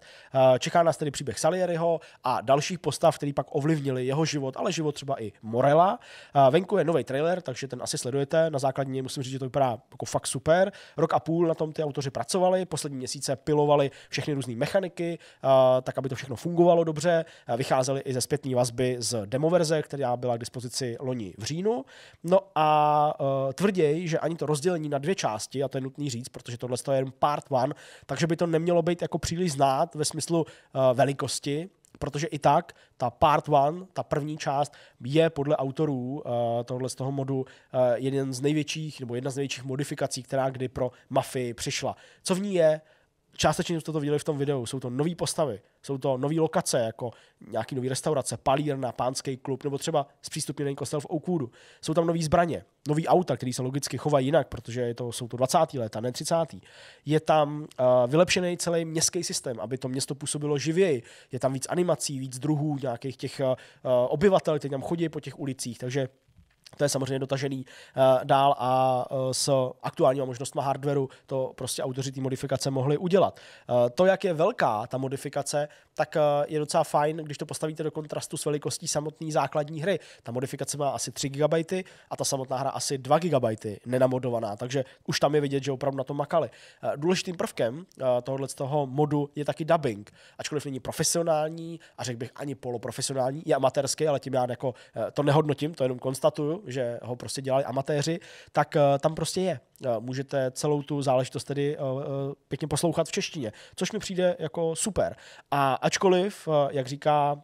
Eh, čeká nás tedy příběh Salieriho a dalších postav, který pak ovlivnili jeho život, ale život třeba i Morela. Eh, venku je nový trailer, takže ten asi sledujete. Na základní musím říct, že to vypadá jako fakt super. Rok a půl na tom ty autoři pracovali, poslední měsíce pilovali všechny různé mechaniky, tak aby to všechno fungovalo dobře. Vycházeli i ze zpětné vazby z demoverze, která byla k dispozici loni v říjnu. No a tvrději, že ani to rozdělení na dvě části části a to je nutný říct, protože tohle je jen part one, takže by to nemělo být jako příliš znát ve smyslu uh, velikosti, protože i tak ta part one, ta první část, je podle autorů uh, tohle z toho modu uh, jeden z největších, nebo jedna z největších modifikací, která kdy pro Mafii přišla. Co v ní je? částečně jste to viděli v tom videu, jsou to nové postavy, jsou to nové lokace, jako nějaký nový restaurace, palírna, pánský klub, nebo třeba zpřístupněný kostel v Oakwoodu. Jsou tam nové zbraně, nový auta, které se logicky chovají jinak, protože je to, jsou to 20. léta, ne 30. Je tam uh, vylepšený celý městský systém, aby to město působilo živěji. Je tam víc animací, víc druhů nějakých těch uh, obyvatel, kteří tam chodí po těch ulicích, takže to je samozřejmě dotažený uh, dál a uh, s aktuálníma možnostma hardwareu to prostě autoři té modifikace mohli udělat. Uh, to, jak je velká ta modifikace, tak uh, je docela fajn, když to postavíte do kontrastu s velikostí samotné základní hry. Ta modifikace má asi 3 GB a ta samotná hra asi 2 GB nenamodovaná, takže už tam je vidět, že opravdu na to makali. Uh, důležitým prvkem uh, tohohle z toho modu je taky dubbing. Ačkoliv není profesionální a řekl bych ani poloprofesionální, je amatérský, ale tím já jako uh, to nehodnotím, to jenom konstatuju, že ho prostě dělali amatéři, tak eh, tam prostě je. Eh, můžete celou tu záležitost tedy eh, eh, pěkně poslouchat v češtině, což mi přijde jako super. A ačkoliv, jak říká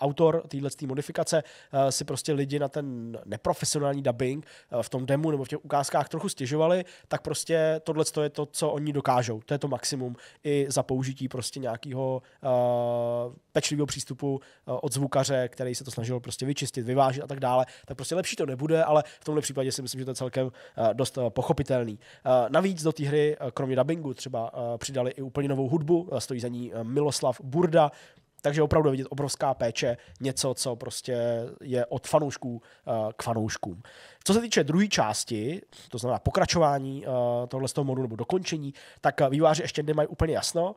autor téhle modifikace, si prostě lidi na ten neprofesionální dubbing v tom demu nebo v těch ukázkách trochu stěžovali, tak prostě tohle je to, co oni dokážou. To je to maximum i za použití prostě nějakého pečlivého přístupu od zvukaře, který se to snažil prostě vyčistit, vyvážit a tak dále. Tak prostě lepší to nebude, ale v tomhle případě si myslím, že to je celkem dost pochopitelné pochopitelný. Eh, navíc do té hry, eh, kromě dubbingu, třeba eh, přidali i úplně novou hudbu, stojí za ní Miloslav Burda, takže opravdu vidět obrovská péče, něco, co prostě je od fanoušků k fanouškům. Co se týče druhé části, to znamená pokračování tohle z toho modu nebo dokončení, tak výváři ještě nemají úplně jasno.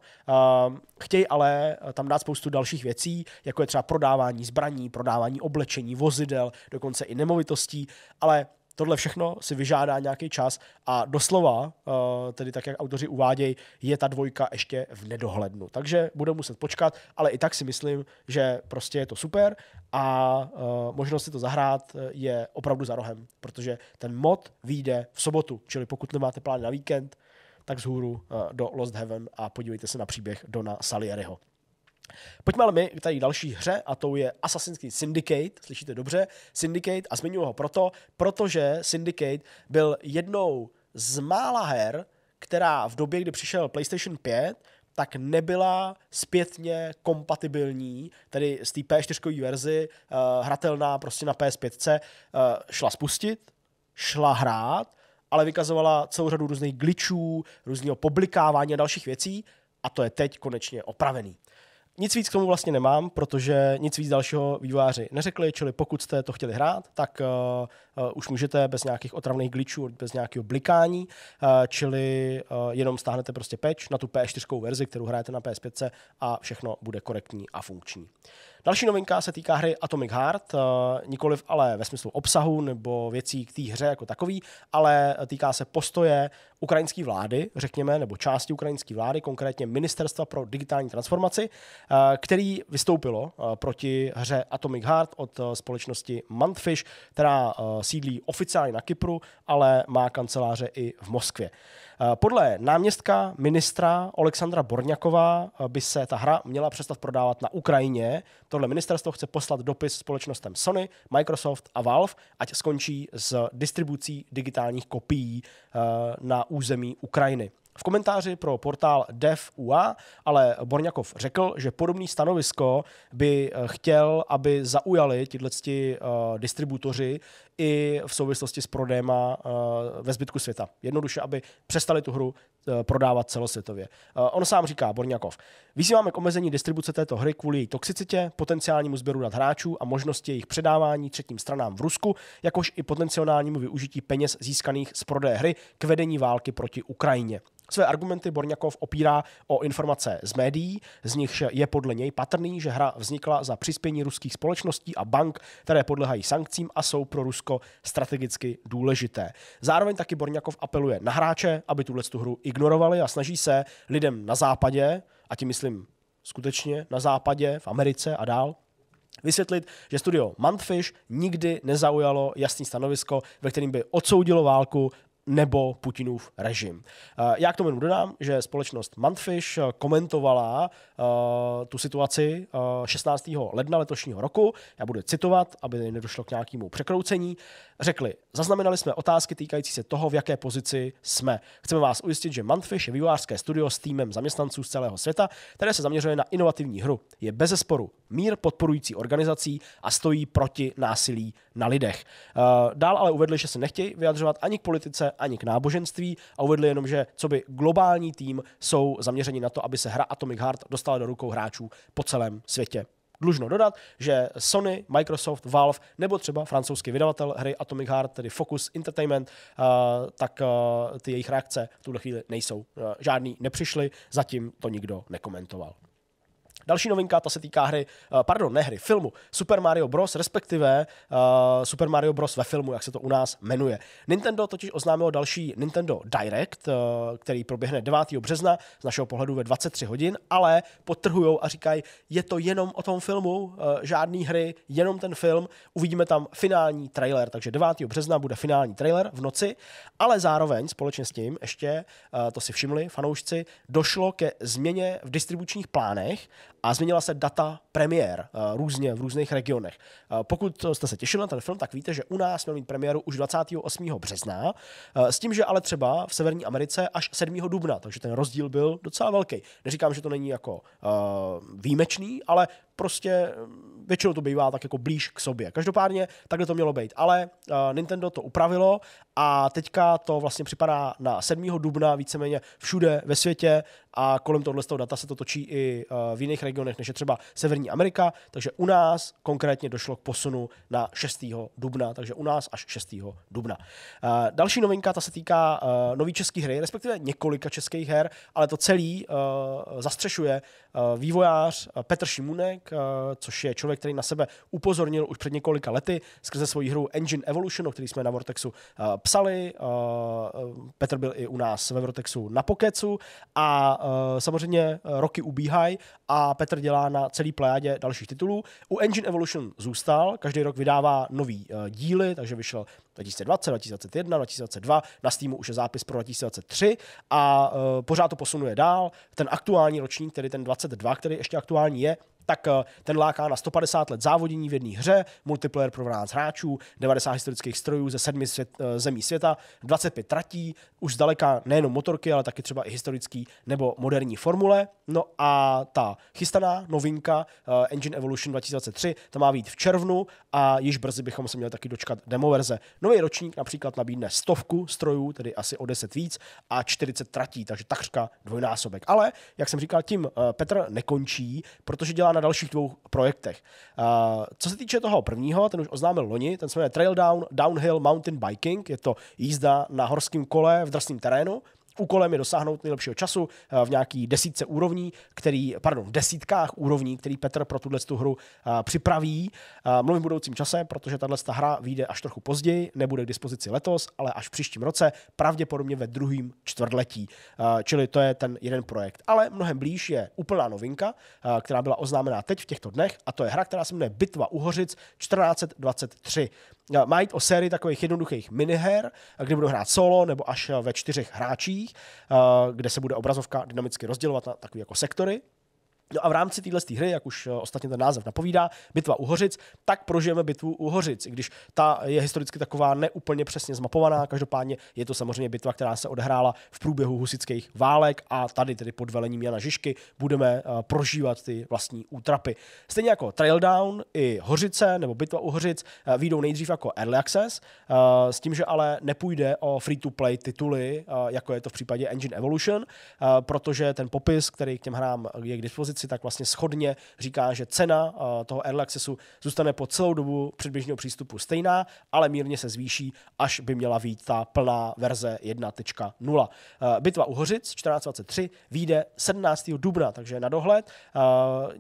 Chtějí ale tam dát spoustu dalších věcí, jako je třeba prodávání zbraní, prodávání oblečení, vozidel, dokonce i nemovitostí, ale Tohle všechno si vyžádá nějaký čas a doslova, eh, tedy tak, jak autoři uvádějí, je ta dvojka ještě v nedohlednu. Takže budou muset počkat, ale i tak si myslím, že prostě je to super a eh, možnost si to zahrát eh, je opravdu za rohem, protože ten mod vyjde v sobotu, čili pokud nemáte plán na víkend, tak z hůru do Lost Heaven a podívejte se na příběh Dona Salieriho. Pojďme ale my k tady další hře a tou je Assassin's Creed Syndicate, slyšíte dobře, Syndicate a zmiňuji ho proto, protože Syndicate byl jednou z mála her, která v době, kdy přišel PlayStation 5, tak nebyla zpětně kompatibilní, tedy z té P4 verzi, uh, hratelná prostě na PS5, uh, eh, šla spustit, šla hrát, ale vykazovala celou řadu různých glitchů, různého poblikávání a dalších věcí a to je teď konečně opravený. Nic víc k tomu vlastně nemám, protože nic víc dalšího výváři neřekli, čili pokud jste to chtěli hrát, tak eh, Eh, už můžete bez nějakých otravných glitchů, bez nějakého blikání, eh, čili eh, jenom stáhnete prostě patch na tu P4 verzi, kterou hrajete na PS5 a všechno bude korektní a funkční. Další novinka se týká hry Atomic Heart, nikoliv ale ve smyslu obsahu nebo věcí k té hře jako takový, ale týká se postoje ukrajinské vlády, řekněme, nebo části ukrajinské vlády, konkrétně Ministerstva pro digitální transformaci, který vystoupilo proti hře Atomic Heart od společnosti Mantfish, která sídlí oficiálně na Kypru, ale má kanceláře i v Moskvě. Eh, podle náměstka ministra Alexandra Borňakova eh, by se ta hra měla přestat prodávat na Ukrajině. Tohle ministerstvo chce poslat dopis společnostem Sony, Microsoft a Valve, ať skončí s distribucí digitálních kopií eh, na území Ukrajiny. V komentáři pro portál dev.ua ale Borňakov řekl, že podobné stanovisko by eh, chtěl, aby zaujali tihleti uh, distributoři i v souvislosti s prodéma uh, eh, ve zbytku světa. Jednoduše, aby přestali tu hru Eh, prodávat celosvětově. Eh, on sám říká, Borňakov, vyzýváme k omezení distribuce této hry kvůli její toxicitě, potenciálnímu sběru dat hráčů a možnosti jejich předávání třetím stranám v Rusku, jakož i potenciálnímu využití peněz získaných z prodeje hry k vedení války proti Ukrajině. Své argumenty Borňakov opírá o informace z médií, z nichž je podle něj patrný, že hra vznikla za přispění ruských společností a bank, které podlehají sankcím a jsou pro Rusko strategicky důležité. Zároveň taky Borňakov apeluje na hráče, aby tuhle hru i ignorovali a snaží se lidem na západě, a tím myslím skutečně na západě, v Americe a dál, vysvětlit, že studio Mantfish nikdy nezaujalo jasný stanovisko, ve kterým by odsoudilo válku nebo Putinův režim. Eh, já k tomu jenom dodám, že společnost Mantfish eh, komentovala uh, tu situaci uh, 16. ledna letošního roku. Já budu citovat, aby nedošlo k nějakému překroucení řekli, zaznamenali jsme otázky týkající se toho, v jaké pozici jsme. Chceme vás ujistit, že Manfish je vývojářské studio s týmem zaměstnanců z celého světa, které se zaměřuje na inovativní hru. Je bez sporu mír podporující organizací a stojí proti násilí na lidech. Eh, dál ale uvedli, že se nechtějí vyjadřovat ani k politice, ani k náboženství a uvedli jenom, že co by globální tým jsou zaměřeni na to, aby se hra Atomic Heart dostala do rukou hráčů po celém světě dlužno dodat, že Sony, Microsoft, Valve nebo třeba francouzský vydavatel hry Atomic Heart, tedy Focus Entertainment, uh, tak uh, ty jejich reakce v tuhle chvíli nejsou. Uh, žádný nepřišly, zatím to nikdo nekomentoval. Další novinka, ta se týká hry, eh, pardon, ne hry, filmu Super Mario Bros., respektive uh, Super Mario Bros. ve filmu, jak se to u nás jmenuje. Nintendo totiž oznámilo další Nintendo Direct, uh, který proběhne 9. března, z našeho pohledu ve 23 hodin, ale potrhujou a říkají, je to jenom o tom filmu, uh, žádný hry, jenom ten film, uvidíme tam finální trailer, takže 9. března bude finální trailer v noci, ale zároveň společně s tím ještě, to si všimli fanoušci, došlo ke změně v distribučních plánech a změnila se data premiér eh, různě v různých regionech. Eh, pokud jste se těšili na ten film, tak víte, že u nás měl mít premiéru už 28. března, eh, s tím, že ale třeba v Severní Americe až 7. dubna, takže ten rozdíl byl docela velký. Neříkám, že to není jako výjimečný, ale prostě většinou to bývá tak jako blíž k sobě. Každopádně takhle to mělo být, ale uh, Nintendo to upravilo a teďka to vlastně připadá na 7. dubna víceméně všude ve světě a kolem tohle data se to točí i uh, v jiných regionech, než je třeba Severní není Amerika, takže u nás konkrétně došlo k posunu na 6. dubna, takže u nás až 6. dubna. Uh, další novinka, ta se týká uh, nový český hry, respektive několika českých her, ale to celý uh, zastřešuje Eh, vývojář eh, Petr Šimunek, eh, což je člověk, který na sebe upozornil už před několika lety skrze svoji hru Engine Evolution, o který jsme na Vortexu psali. Petr byl i u nás ve Vortexu na Pokecu a samozřejmě roky ubíhají a Petr dělá na celý plejádě dalších titulů. U Engine Evolution zůstal, každý rok vydává nový díly, takže vyšel 2020, 2021, 2022, na Steamu už je zápis pro 2023 a uh, pořád to posunuje dál. Ten aktuální ročník, tedy ten 22, který ještě aktuální je, tak eh, ten láká na 150 let závodění v jedné hře, multiplayer pro 12 hráčů, 90 historických strojů ze sedmi svět, eh, zemí světa, 25 tratí, už zdaleka nejenom motorky, ale taky třeba i historický nebo moderní formule. No a ta chystaná novinka eh, Engine Evolution 2023, ta má být v červnu a již brzy bychom se měli taky dočkat demo verze. Nový ročník například nabídne stovku strojů, tedy asi o 10 víc, a 40 tratí, takže takřka dvojnásobek. Ale, jak jsem říkal, tím Petr nekončí, protože dělá na dalších dvou projektech. Eh, co se týče toho prvního, ten už oznámil loni, ten se jmenuje Trail Down, Downhill Mountain Biking, je to jízda na horském kole v drsném terénu, Úkolem je dosáhnout nejlepšího času eh, v nějaký desítce úrovní, který, pardon, v desítkách úrovní, který Petr pro tuhle tu hru eh, připraví. Eh, mluvím v budoucím čase, protože tahle hra vyjde až trochu později, nebude k dispozici letos, ale až v příštím roce, pravděpodobně ve druhém čtvrtletí. Čili to je ten jeden projekt. Ale mnohem blíž je úplná novinka, která byla oznámená teď v těchto dnech, a to je hra, která se jmenuje Bitva Uhořic 1423 má jít o sérii takových jednoduchých miniher, kde budou hrát solo nebo až ve čtyřech hráčích, eh, kde se bude obrazovka dynamicky rozdělovat na takové jako sektory. No a v rámci téhle hry, jak už eh, ostatně ten název napovídá, bitva u Hořic, tak prožijeme bitvu u Hořic, i když ta je historicky taková neúplně přesně zmapovaná, každopádně je to samozřejmě bitva, která se odehrála v průběhu husických válek a tady tedy pod velením Jana Žižky budeme eh, prožívat ty vlastní útrapy. Stejně jako Trail Down i Hořice nebo bitva u Hořic eh, výjdou nejdřív jako Early Access, s tím, že ale nepůjde o free-to-play tituly, jako je to v případě Engine Evolution, protože ten popis, který k těm hrám je k dispozici, pozici, tak vlastně schodně říká, že cena eh, toho early accessu zůstane po celou dobu předběžného přístupu stejná, ale mírně se zvýší, až by měla být ta plná verze 1.0. Eh, bitva u Hořic 1423 vyjde 17. dubna, takže na dohled. Eh,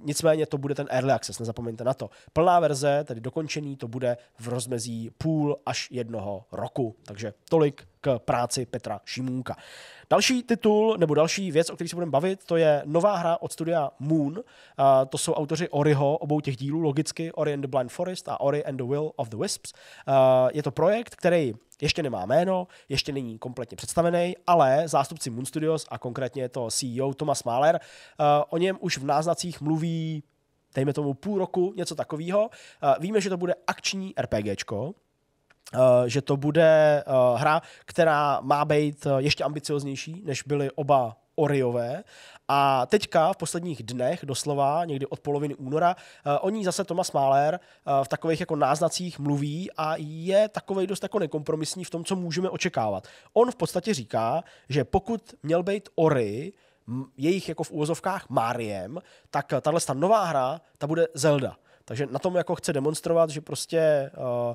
nicméně to bude ten early access, nezapomeňte na to. Plná verze, tedy dokončený, to bude v rozmezí půl až jednoho roku. Takže tolik k práci Petra Šimůnka. Další titul nebo další věc, o které se budeme bavit, to je nová hra od studia Moon. Uh, to jsou autoři Oriho, obou těch dílů, logicky Ori and the Blind Forest a Ori and the Will of the Wisps. Uh, je to projekt, který ještě nemá jméno, ještě není kompletně představený, ale zástupci Moon Studios a konkrétně to CEO Thomas Mahler uh, o něm už v náznacích mluví dejme tomu půl roku, něco takového. Víme, že to bude akční RPGčko, Eh, že to bude eh, hra, která má být eh, ještě ambicioznější, než byly oba Oriové. A teďka v posledních dnech, doslova někdy od poloviny února, o ní zase Thomas Mahler v takových jako náznacích mluví a je takový dost jako nekompromisní v tom, co můžeme očekávat. On v podstatě říká, že pokud měl být Ori, jejich jako v úvozovkách Máriem, tak tahle nová hra, ta bude Zelda. Takže na tom jako chce demonstrovat, že prostě uh,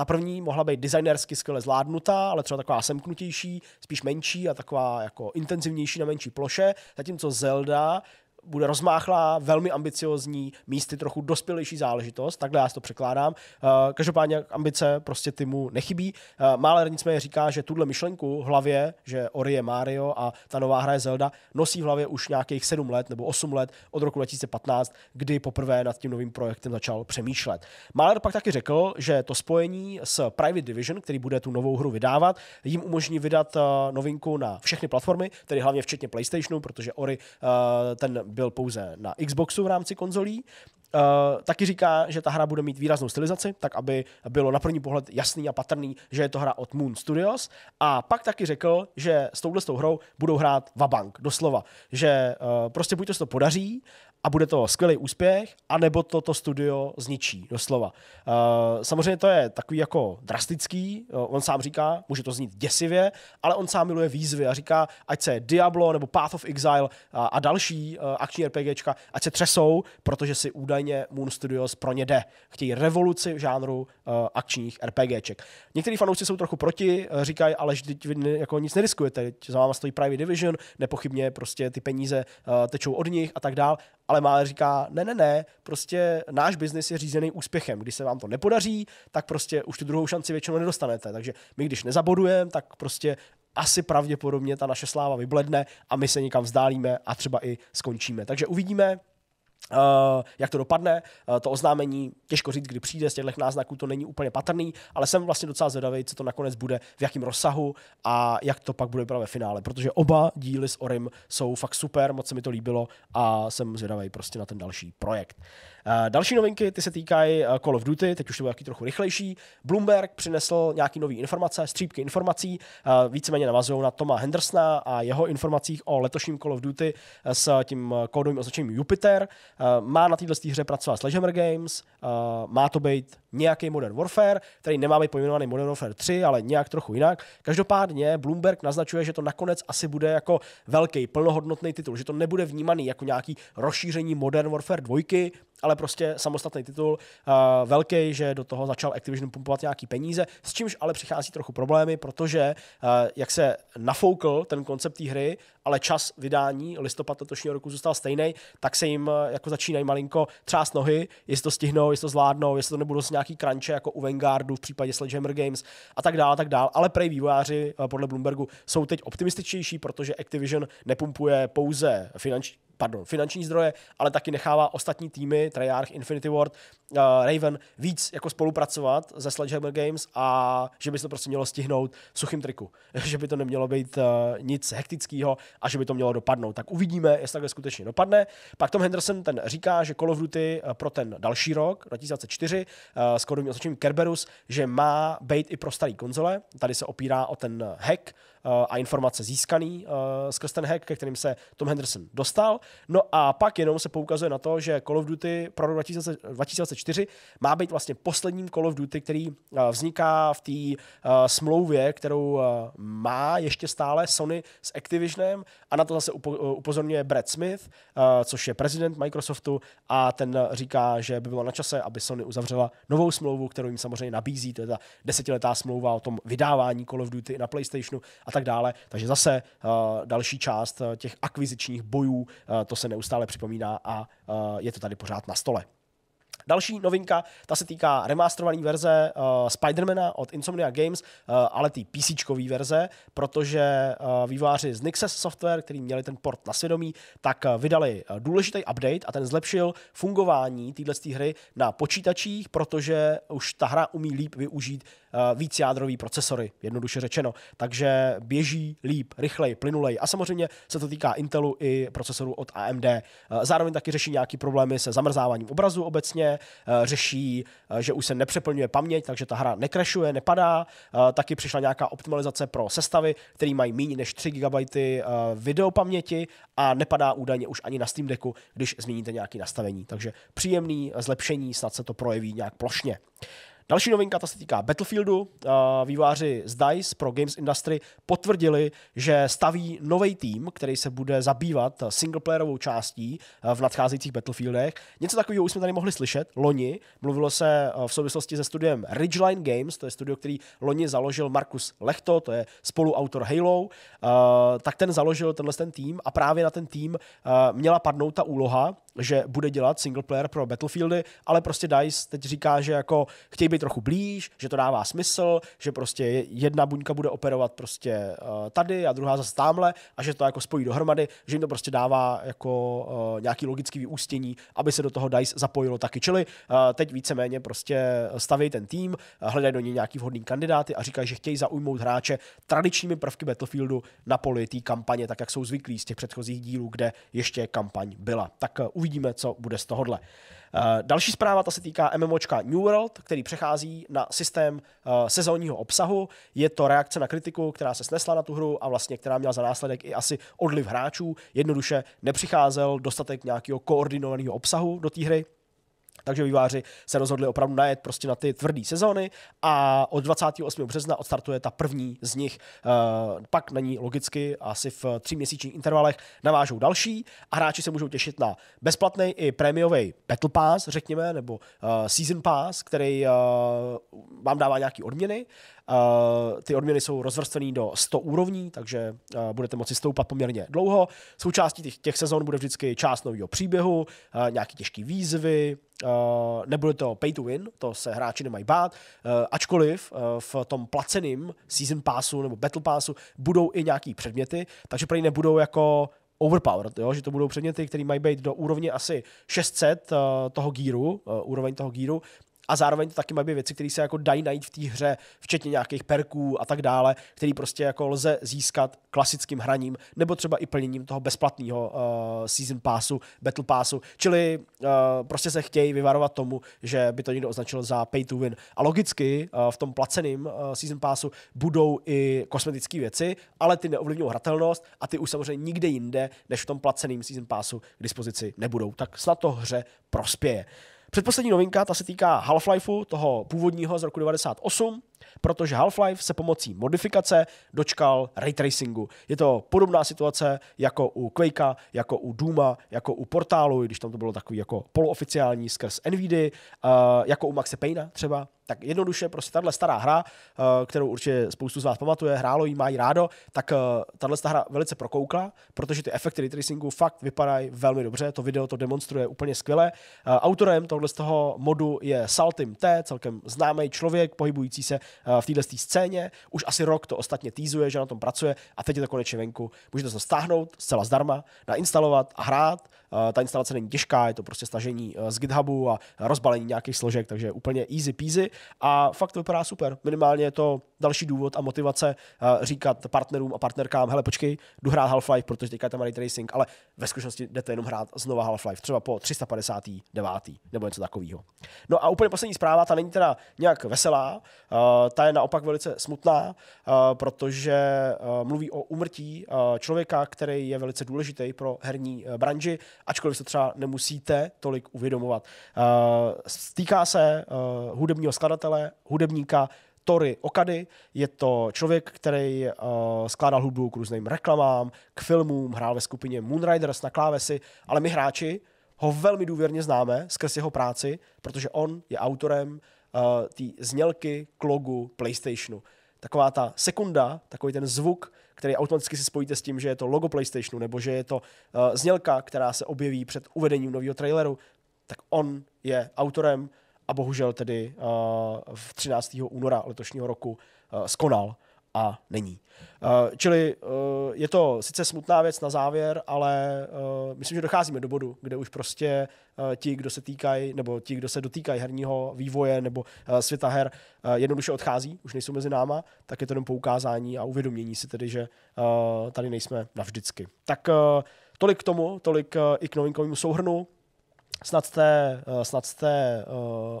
ta první mohla být designersky skvěle zvládnutá, ale třeba taková semknutější, spíš menší a taková jako intenzivnější na menší ploše, zatímco Zelda bude rozmáchlá, velmi ambiciozní, místy trochu dospělejší záležitost, takhle já si to překládám. Eh, každopádně ambice prostě týmu nechybí. Eh, Máler nicméně říká, že tuhle myšlenku v hlavě, že Ori je Mario a ta nová hra je Zelda, nosí v hlavě už nějakých 7 let nebo 8 let od roku 2015, kdy poprvé nad tím novým projektem začal přemýšlet. Máler pak taky řekl, že to spojení s Private Division, který bude tu novou hru vydávat, jim umožní vydat eh, novinku na všechny platformy, tedy hlavně včetně PlayStationu, protože Ori ten byl pouze na Xboxu v rámci konzolí, Uh, taky říká, že ta hra bude mít výraznou stylizaci, tak aby bylo na první pohled jasný a patrný, že je to hra od Moon Studios. A pak taky řekl, že s touhle tou hrou budou hrát Vabank, doslova. Že uh, prostě buď to se to podaří a bude to skvělý úspěch, anebo to to studio zničí, doslova. Uh, samozřejmě to je takový jako drastický, uh, on sám říká, může to znít děsivě, ale on sám miluje výzvy a říká, ať se Diablo nebo Path of Exile a, a další uh, akční RPGčka, ať se třesou, protože si údajně Nicméně Moon Studios pro ně jde. Chtějí revoluci v žánru uh, akčních RPGček. Někteří fanoušci jsou trochu proti, uh, říkají, ale že teď vy ne, jako nic neriskujete, teď za váma stojí Private Division, nepochybně prostě ty peníze uh, tečou od nich a tak dál. Ale Mále říká, ne, ne, ne, prostě náš biznis je řízený úspěchem. Když se vám to nepodaří, tak prostě už tu druhou šanci většinou nedostanete. Takže my, když nezabodujeme, tak prostě asi pravděpodobně ta naše sláva vybledne a my se někam vzdálíme a třeba i skončíme. Takže uvidíme, Uh, jak to dopadne, uh, to oznámení, těžko říct, kdy přijde, z těchto náznaků to není úplně patrný, ale jsem vlastně docela zvědavý, co to nakonec bude, v jakém rozsahu a jak to pak bude právě ve finále, protože oba díly s Orim jsou fakt super, moc se mi to líbilo a jsem zvědavý prostě na ten další projekt. Uh, Eh, další novinky, ty se týkají eh, Call of Duty, teď už to bylo taky trochu rychlejší. Bloomberg přinesl nějaký nový informace, střípky informací, eh, víceméně navazují na Toma Hendersona a jeho informacích o letošním Call of Duty s tím kódovým označením Jupiter. Má na této hře pracovat Sledgehammer Games, má to být nějaký Modern Warfare, který nemá být pojmenovaný Modern Warfare 3, ale nějak trochu jinak. Každopádně Bloomberg naznačuje, že to nakonec asi bude jako velký, plnohodnotný titul, že to nebude vnímaný jako nějaký rozšíření Modern Warfare 2, ale prostě samostatný titul, uh, velký, že do toho začal Activision pumpovat nějaký peníze, s čímž ale přichází trochu problémy, protože uh, jak se nafoukl ten koncept té hry, ale čas vydání listopad letošního roku zůstal stejný, tak se jim uh, jako začínají malinko třást nohy, jestli to stihnou, jestli to zvládnou, jestli to nebudou s nějaký crunche jako u Vanguardu v případě Sledgehammer Games a tak dále, tak dále. Ale prej vývojáři uh, podle Bloombergu jsou teď optimističtější, protože Activision nepumpuje pouze finanční pardon, finanční zdroje, ale taky nechává ostatní týmy Treyarch, Infinity Ward, uh, Raven víc jako spolupracovat se Sledgehammer Games a že by se to prostě mělo stihnout v suchým triku. že by to nemělo být uh, nic hektického a že by to mělo dopadnout. Tak uvidíme, jestli takhle skutečně dopadne. Pak Tom Henderson ten říká, že Call of Duty eh, pro ten další rok, 2004, uh, s kodovým Kerberus, že má být i pro starý konzole. Tady se opírá o ten hack, a informace získaný eh, skrz ten hack, ke kterým se Tom Henderson dostal. No a pak jenom se poukazuje na to, že Call of Duty pro rok 2004 má být vlastně posledním Call of Duty, který eh, vzniká v té eh, smlouvě, kterou má ještě stále Sony s Activisionem a na to zase upozorňuje Brad Smith, což je prezident Microsoftu a ten říká, že by bylo na čase, aby Sony uzavřela novou smlouvu, kterou jim samozřejmě nabízí, to je ta desetiletá smlouva o tom vydávání Call of Duty na PlayStationu a tak dále. Takže zase eh, další část eh, těch akvizičních bojů, eh, to se neustále připomíná a je to tady pořád na stole. Další novinka, ta se týká remasterované verze uh, Spidermana od Insomnia Games, uh, ale ty PC verze, protože uh, výváři z Nixes Software, který měli ten port na svědomí, tak uh, vydali uh, důležitý update a ten zlepšil fungování této hry na počítačích, protože už ta hra umí líp využít Eh, víc jádrový procesory, jednoduše řečeno. Takže běží líp, rychleji, plynulej. A samozřejmě se to týká Intelu i procesorů od AMD. Eh, zároveň taky řeší nějaké problémy se zamrzáváním obrazu obecně, eh, řeší, že už se nepřeplňuje paměť, takže ta hra nekrešuje, nepadá. Taky přišla nějaká optimalizace pro sestavy, které mají méně než 3 GB videopaměti a nepadá údajně už ani na Steam Decku, když změníte nějaké nastavení. Takže příjemný zlepšení, snad se to projeví nějak plošně. Další novinka, ta se týká Battlefieldu. Eh, Výváři z DICE pro Games Industry potvrdili, že staví nový tým, který se bude zabývat singleplayerovou částí eh, v nadcházejících Battlefieldech. Něco takového už jsme tady mohli slyšet loni. Mluvilo se eh, v souvislosti se studiem Ridgeline Games, to je studio, který loni založil Markus Lechto, to je spoluautor Halo. Tak ten založil tenhle ten tým a právě na ten tým měla padnout ta úloha že bude dělat single player pro Battlefieldy, ale prostě DICE teď říká, že jako chtějí být trochu blíž, že to dává smysl, že prostě jedna buňka bude operovat prostě eh, tady a druhá zase tamhle a že to jako spojí dohromady, že jim to prostě dává jako eh, nějaký logický vyústění, aby se do toho DICE zapojilo taky. Čili eh, teď víceméně prostě staví ten tým, hledají do něj nějaký vhodný kandidáty a říkají, že chtějí zaujmout hráče tradičními prvky Battlefieldu na poli té kampaně, tak jak jsou zvyklí z těch předchozích dílů, kde ještě kampaň byla. Tak uvidíme, co bude z tohohle. Eh, další zpráva, ta se týká MMOčka New World, který přechází na systém eh, sezónního obsahu. Je to reakce na kritiku, která se snesla na tu hru a vlastně která měla za následek i asi odliv hráčů. Jednoduše nepřicházel dostatek nějakého koordinovaného obsahu do té hry takže výváři se rozhodli opravdu najet prostě na ty tvrdé sezóny a od 28. března odstartuje ta první z nich. Eh, pak na ní logicky asi v tříměsíčních intervalech navážou další a hráči se můžou těšit na bezplatný i prémiový Battle Pass, řekněme, nebo eh, Season Pass, který eh, vám dává nějaké odměny Eh, ty odměny jsou rozvrstvené do 100 úrovní, takže uh, budete moci stoupat poměrně dlouho. Součástí těch, těch sezon bude vždycky část nového příběhu, uh, eh, nějaké těžké výzvy, Uh, nebude to pay to win, to se hráči nemají bát, uh, ačkoliv uh, v tom placeném season passu nebo battle passu budou i nějaké předměty, takže ně nebudou jako overpowered, jo? že to budou předměty, které mají být do úrovně asi 600 uh, toho gíru, uh, úroveň toho gíru, a zároveň to taky mají být věci, které se jako dají najít v té hře, včetně nějakých perků a tak dále, který prostě jako lze získat klasickým hraním, nebo třeba i plněním toho bezplatného uh, season passu, battle passu, čili uh, prostě se chtějí vyvarovat tomu, že by to někdo označil za pay to win. A logicky uh, v tom placeném uh, season passu budou i kosmetické věci, ale ty neovlivňují hratelnost a ty už samozřejmě nikde jinde, než v tom placeném season passu k dispozici nebudou. Tak snad to hře prospěje. Uh, Předposlední novinka, ta se týká Half-Lifeu, toho původního z roku 98 protože Half-Life se pomocí modifikace dočkal ray tracingu. Je to podobná situace jako u Quakea, jako u Dooma, jako u Portálu, když tam to bylo takový jako polooficiální skrz Nvidy, uh, eh, jako u Maxe Payna třeba, tak jednoduše prostě tahle stará hra, eh, kterou určitě spoustu z vás pamatuje, hrálo jí, mají rádo, tak eh, tahle hra velice prokoukla, protože ty efekty tracingu fakt vypadají velmi dobře, to video to demonstruje úplně skvěle. Autorem tohle z toho modu je Saltim T, celkem známý člověk, pohybující se Eh, v této scéně. Už asi rok to ostatně týzuje, že na tom pracuje a teď je to konečně venku. Můžete to stáhnout zcela zdarma, nainstalovat a hrát Eh, ta instalace není těžká, je to prostě stažení eh, z GitHubu a rozbalení nějakých složek, takže úplně easy peasy. A fakt to vypadá super. Minimálně je to další důvod a motivace eh, říkat partnerům a partnerkám, hele počkej, jdu hrát Half-Life, protože teďka je tam ray tracing, ale ve skutečnosti jdete jenom hrát znova Half-Life, třeba po 359. nebo něco takového. No a úplně poslední zpráva, ta není teda nějak veselá, ta je naopak velice smutná, protože mluví o umrtí člověka, který je velice důležitý pro herní branži ačkoliv se třeba nemusíte tolik uvědomovat. Eh, stýká se eh, hudebního skladatele, hudebníka, Tory Okady. Je to člověk, který uh, skládal hudbu k různým reklamám, k filmům, hrál ve skupině Moonriders na klávesi, ale my hráči ho velmi důvěrně známe skrz jeho práci, protože on je autorem uh, té znělky k logu PlayStationu. Taková ta sekunda, takový ten zvuk, který automaticky si spojíte s tím, že je to logo PlayStationu nebo že je to uh, znělka, která se objeví před uvedením nového traileru, tak on je autorem a bohužel tedy uh, v 13. února letošního roku uh, skonal a není. Eh, čili eh, je to sice smutná věc na závěr, ale eh, myslím, že docházíme do bodu, kde už prostě ti, kdo se týkají, nebo ti, kdo se dotýkají herního vývoje nebo světa her, jednoduše odchází, už nejsou mezi náma, tak je to jenom poukázání a uvědomění si tedy, že tady nejsme navždycky. Tak tolik k tomu, tolik i k novinkovému souhrnu. Snad jste, eh, snad jste eh,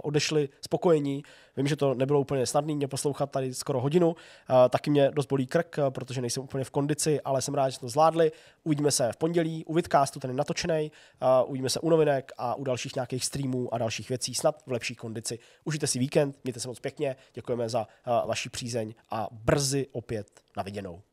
odešli spokojení. Vím, že to nebylo úplně snadné mě poslouchat tady skoro hodinu. Eh, taky mě dost bolí krk, protože nejsem úplně v kondici, ale jsem rád, že jsme to zvládli. Uvidíme se v pondělí u Vidcastu, ten je natočený. Uvidíme se u novinek a u dalších nějakých streamů a dalších věcí, snad v lepší kondici. Užijte si víkend, mějte se moc pěkně, děkujeme za vaši přízeň a brzy opět na viděnou.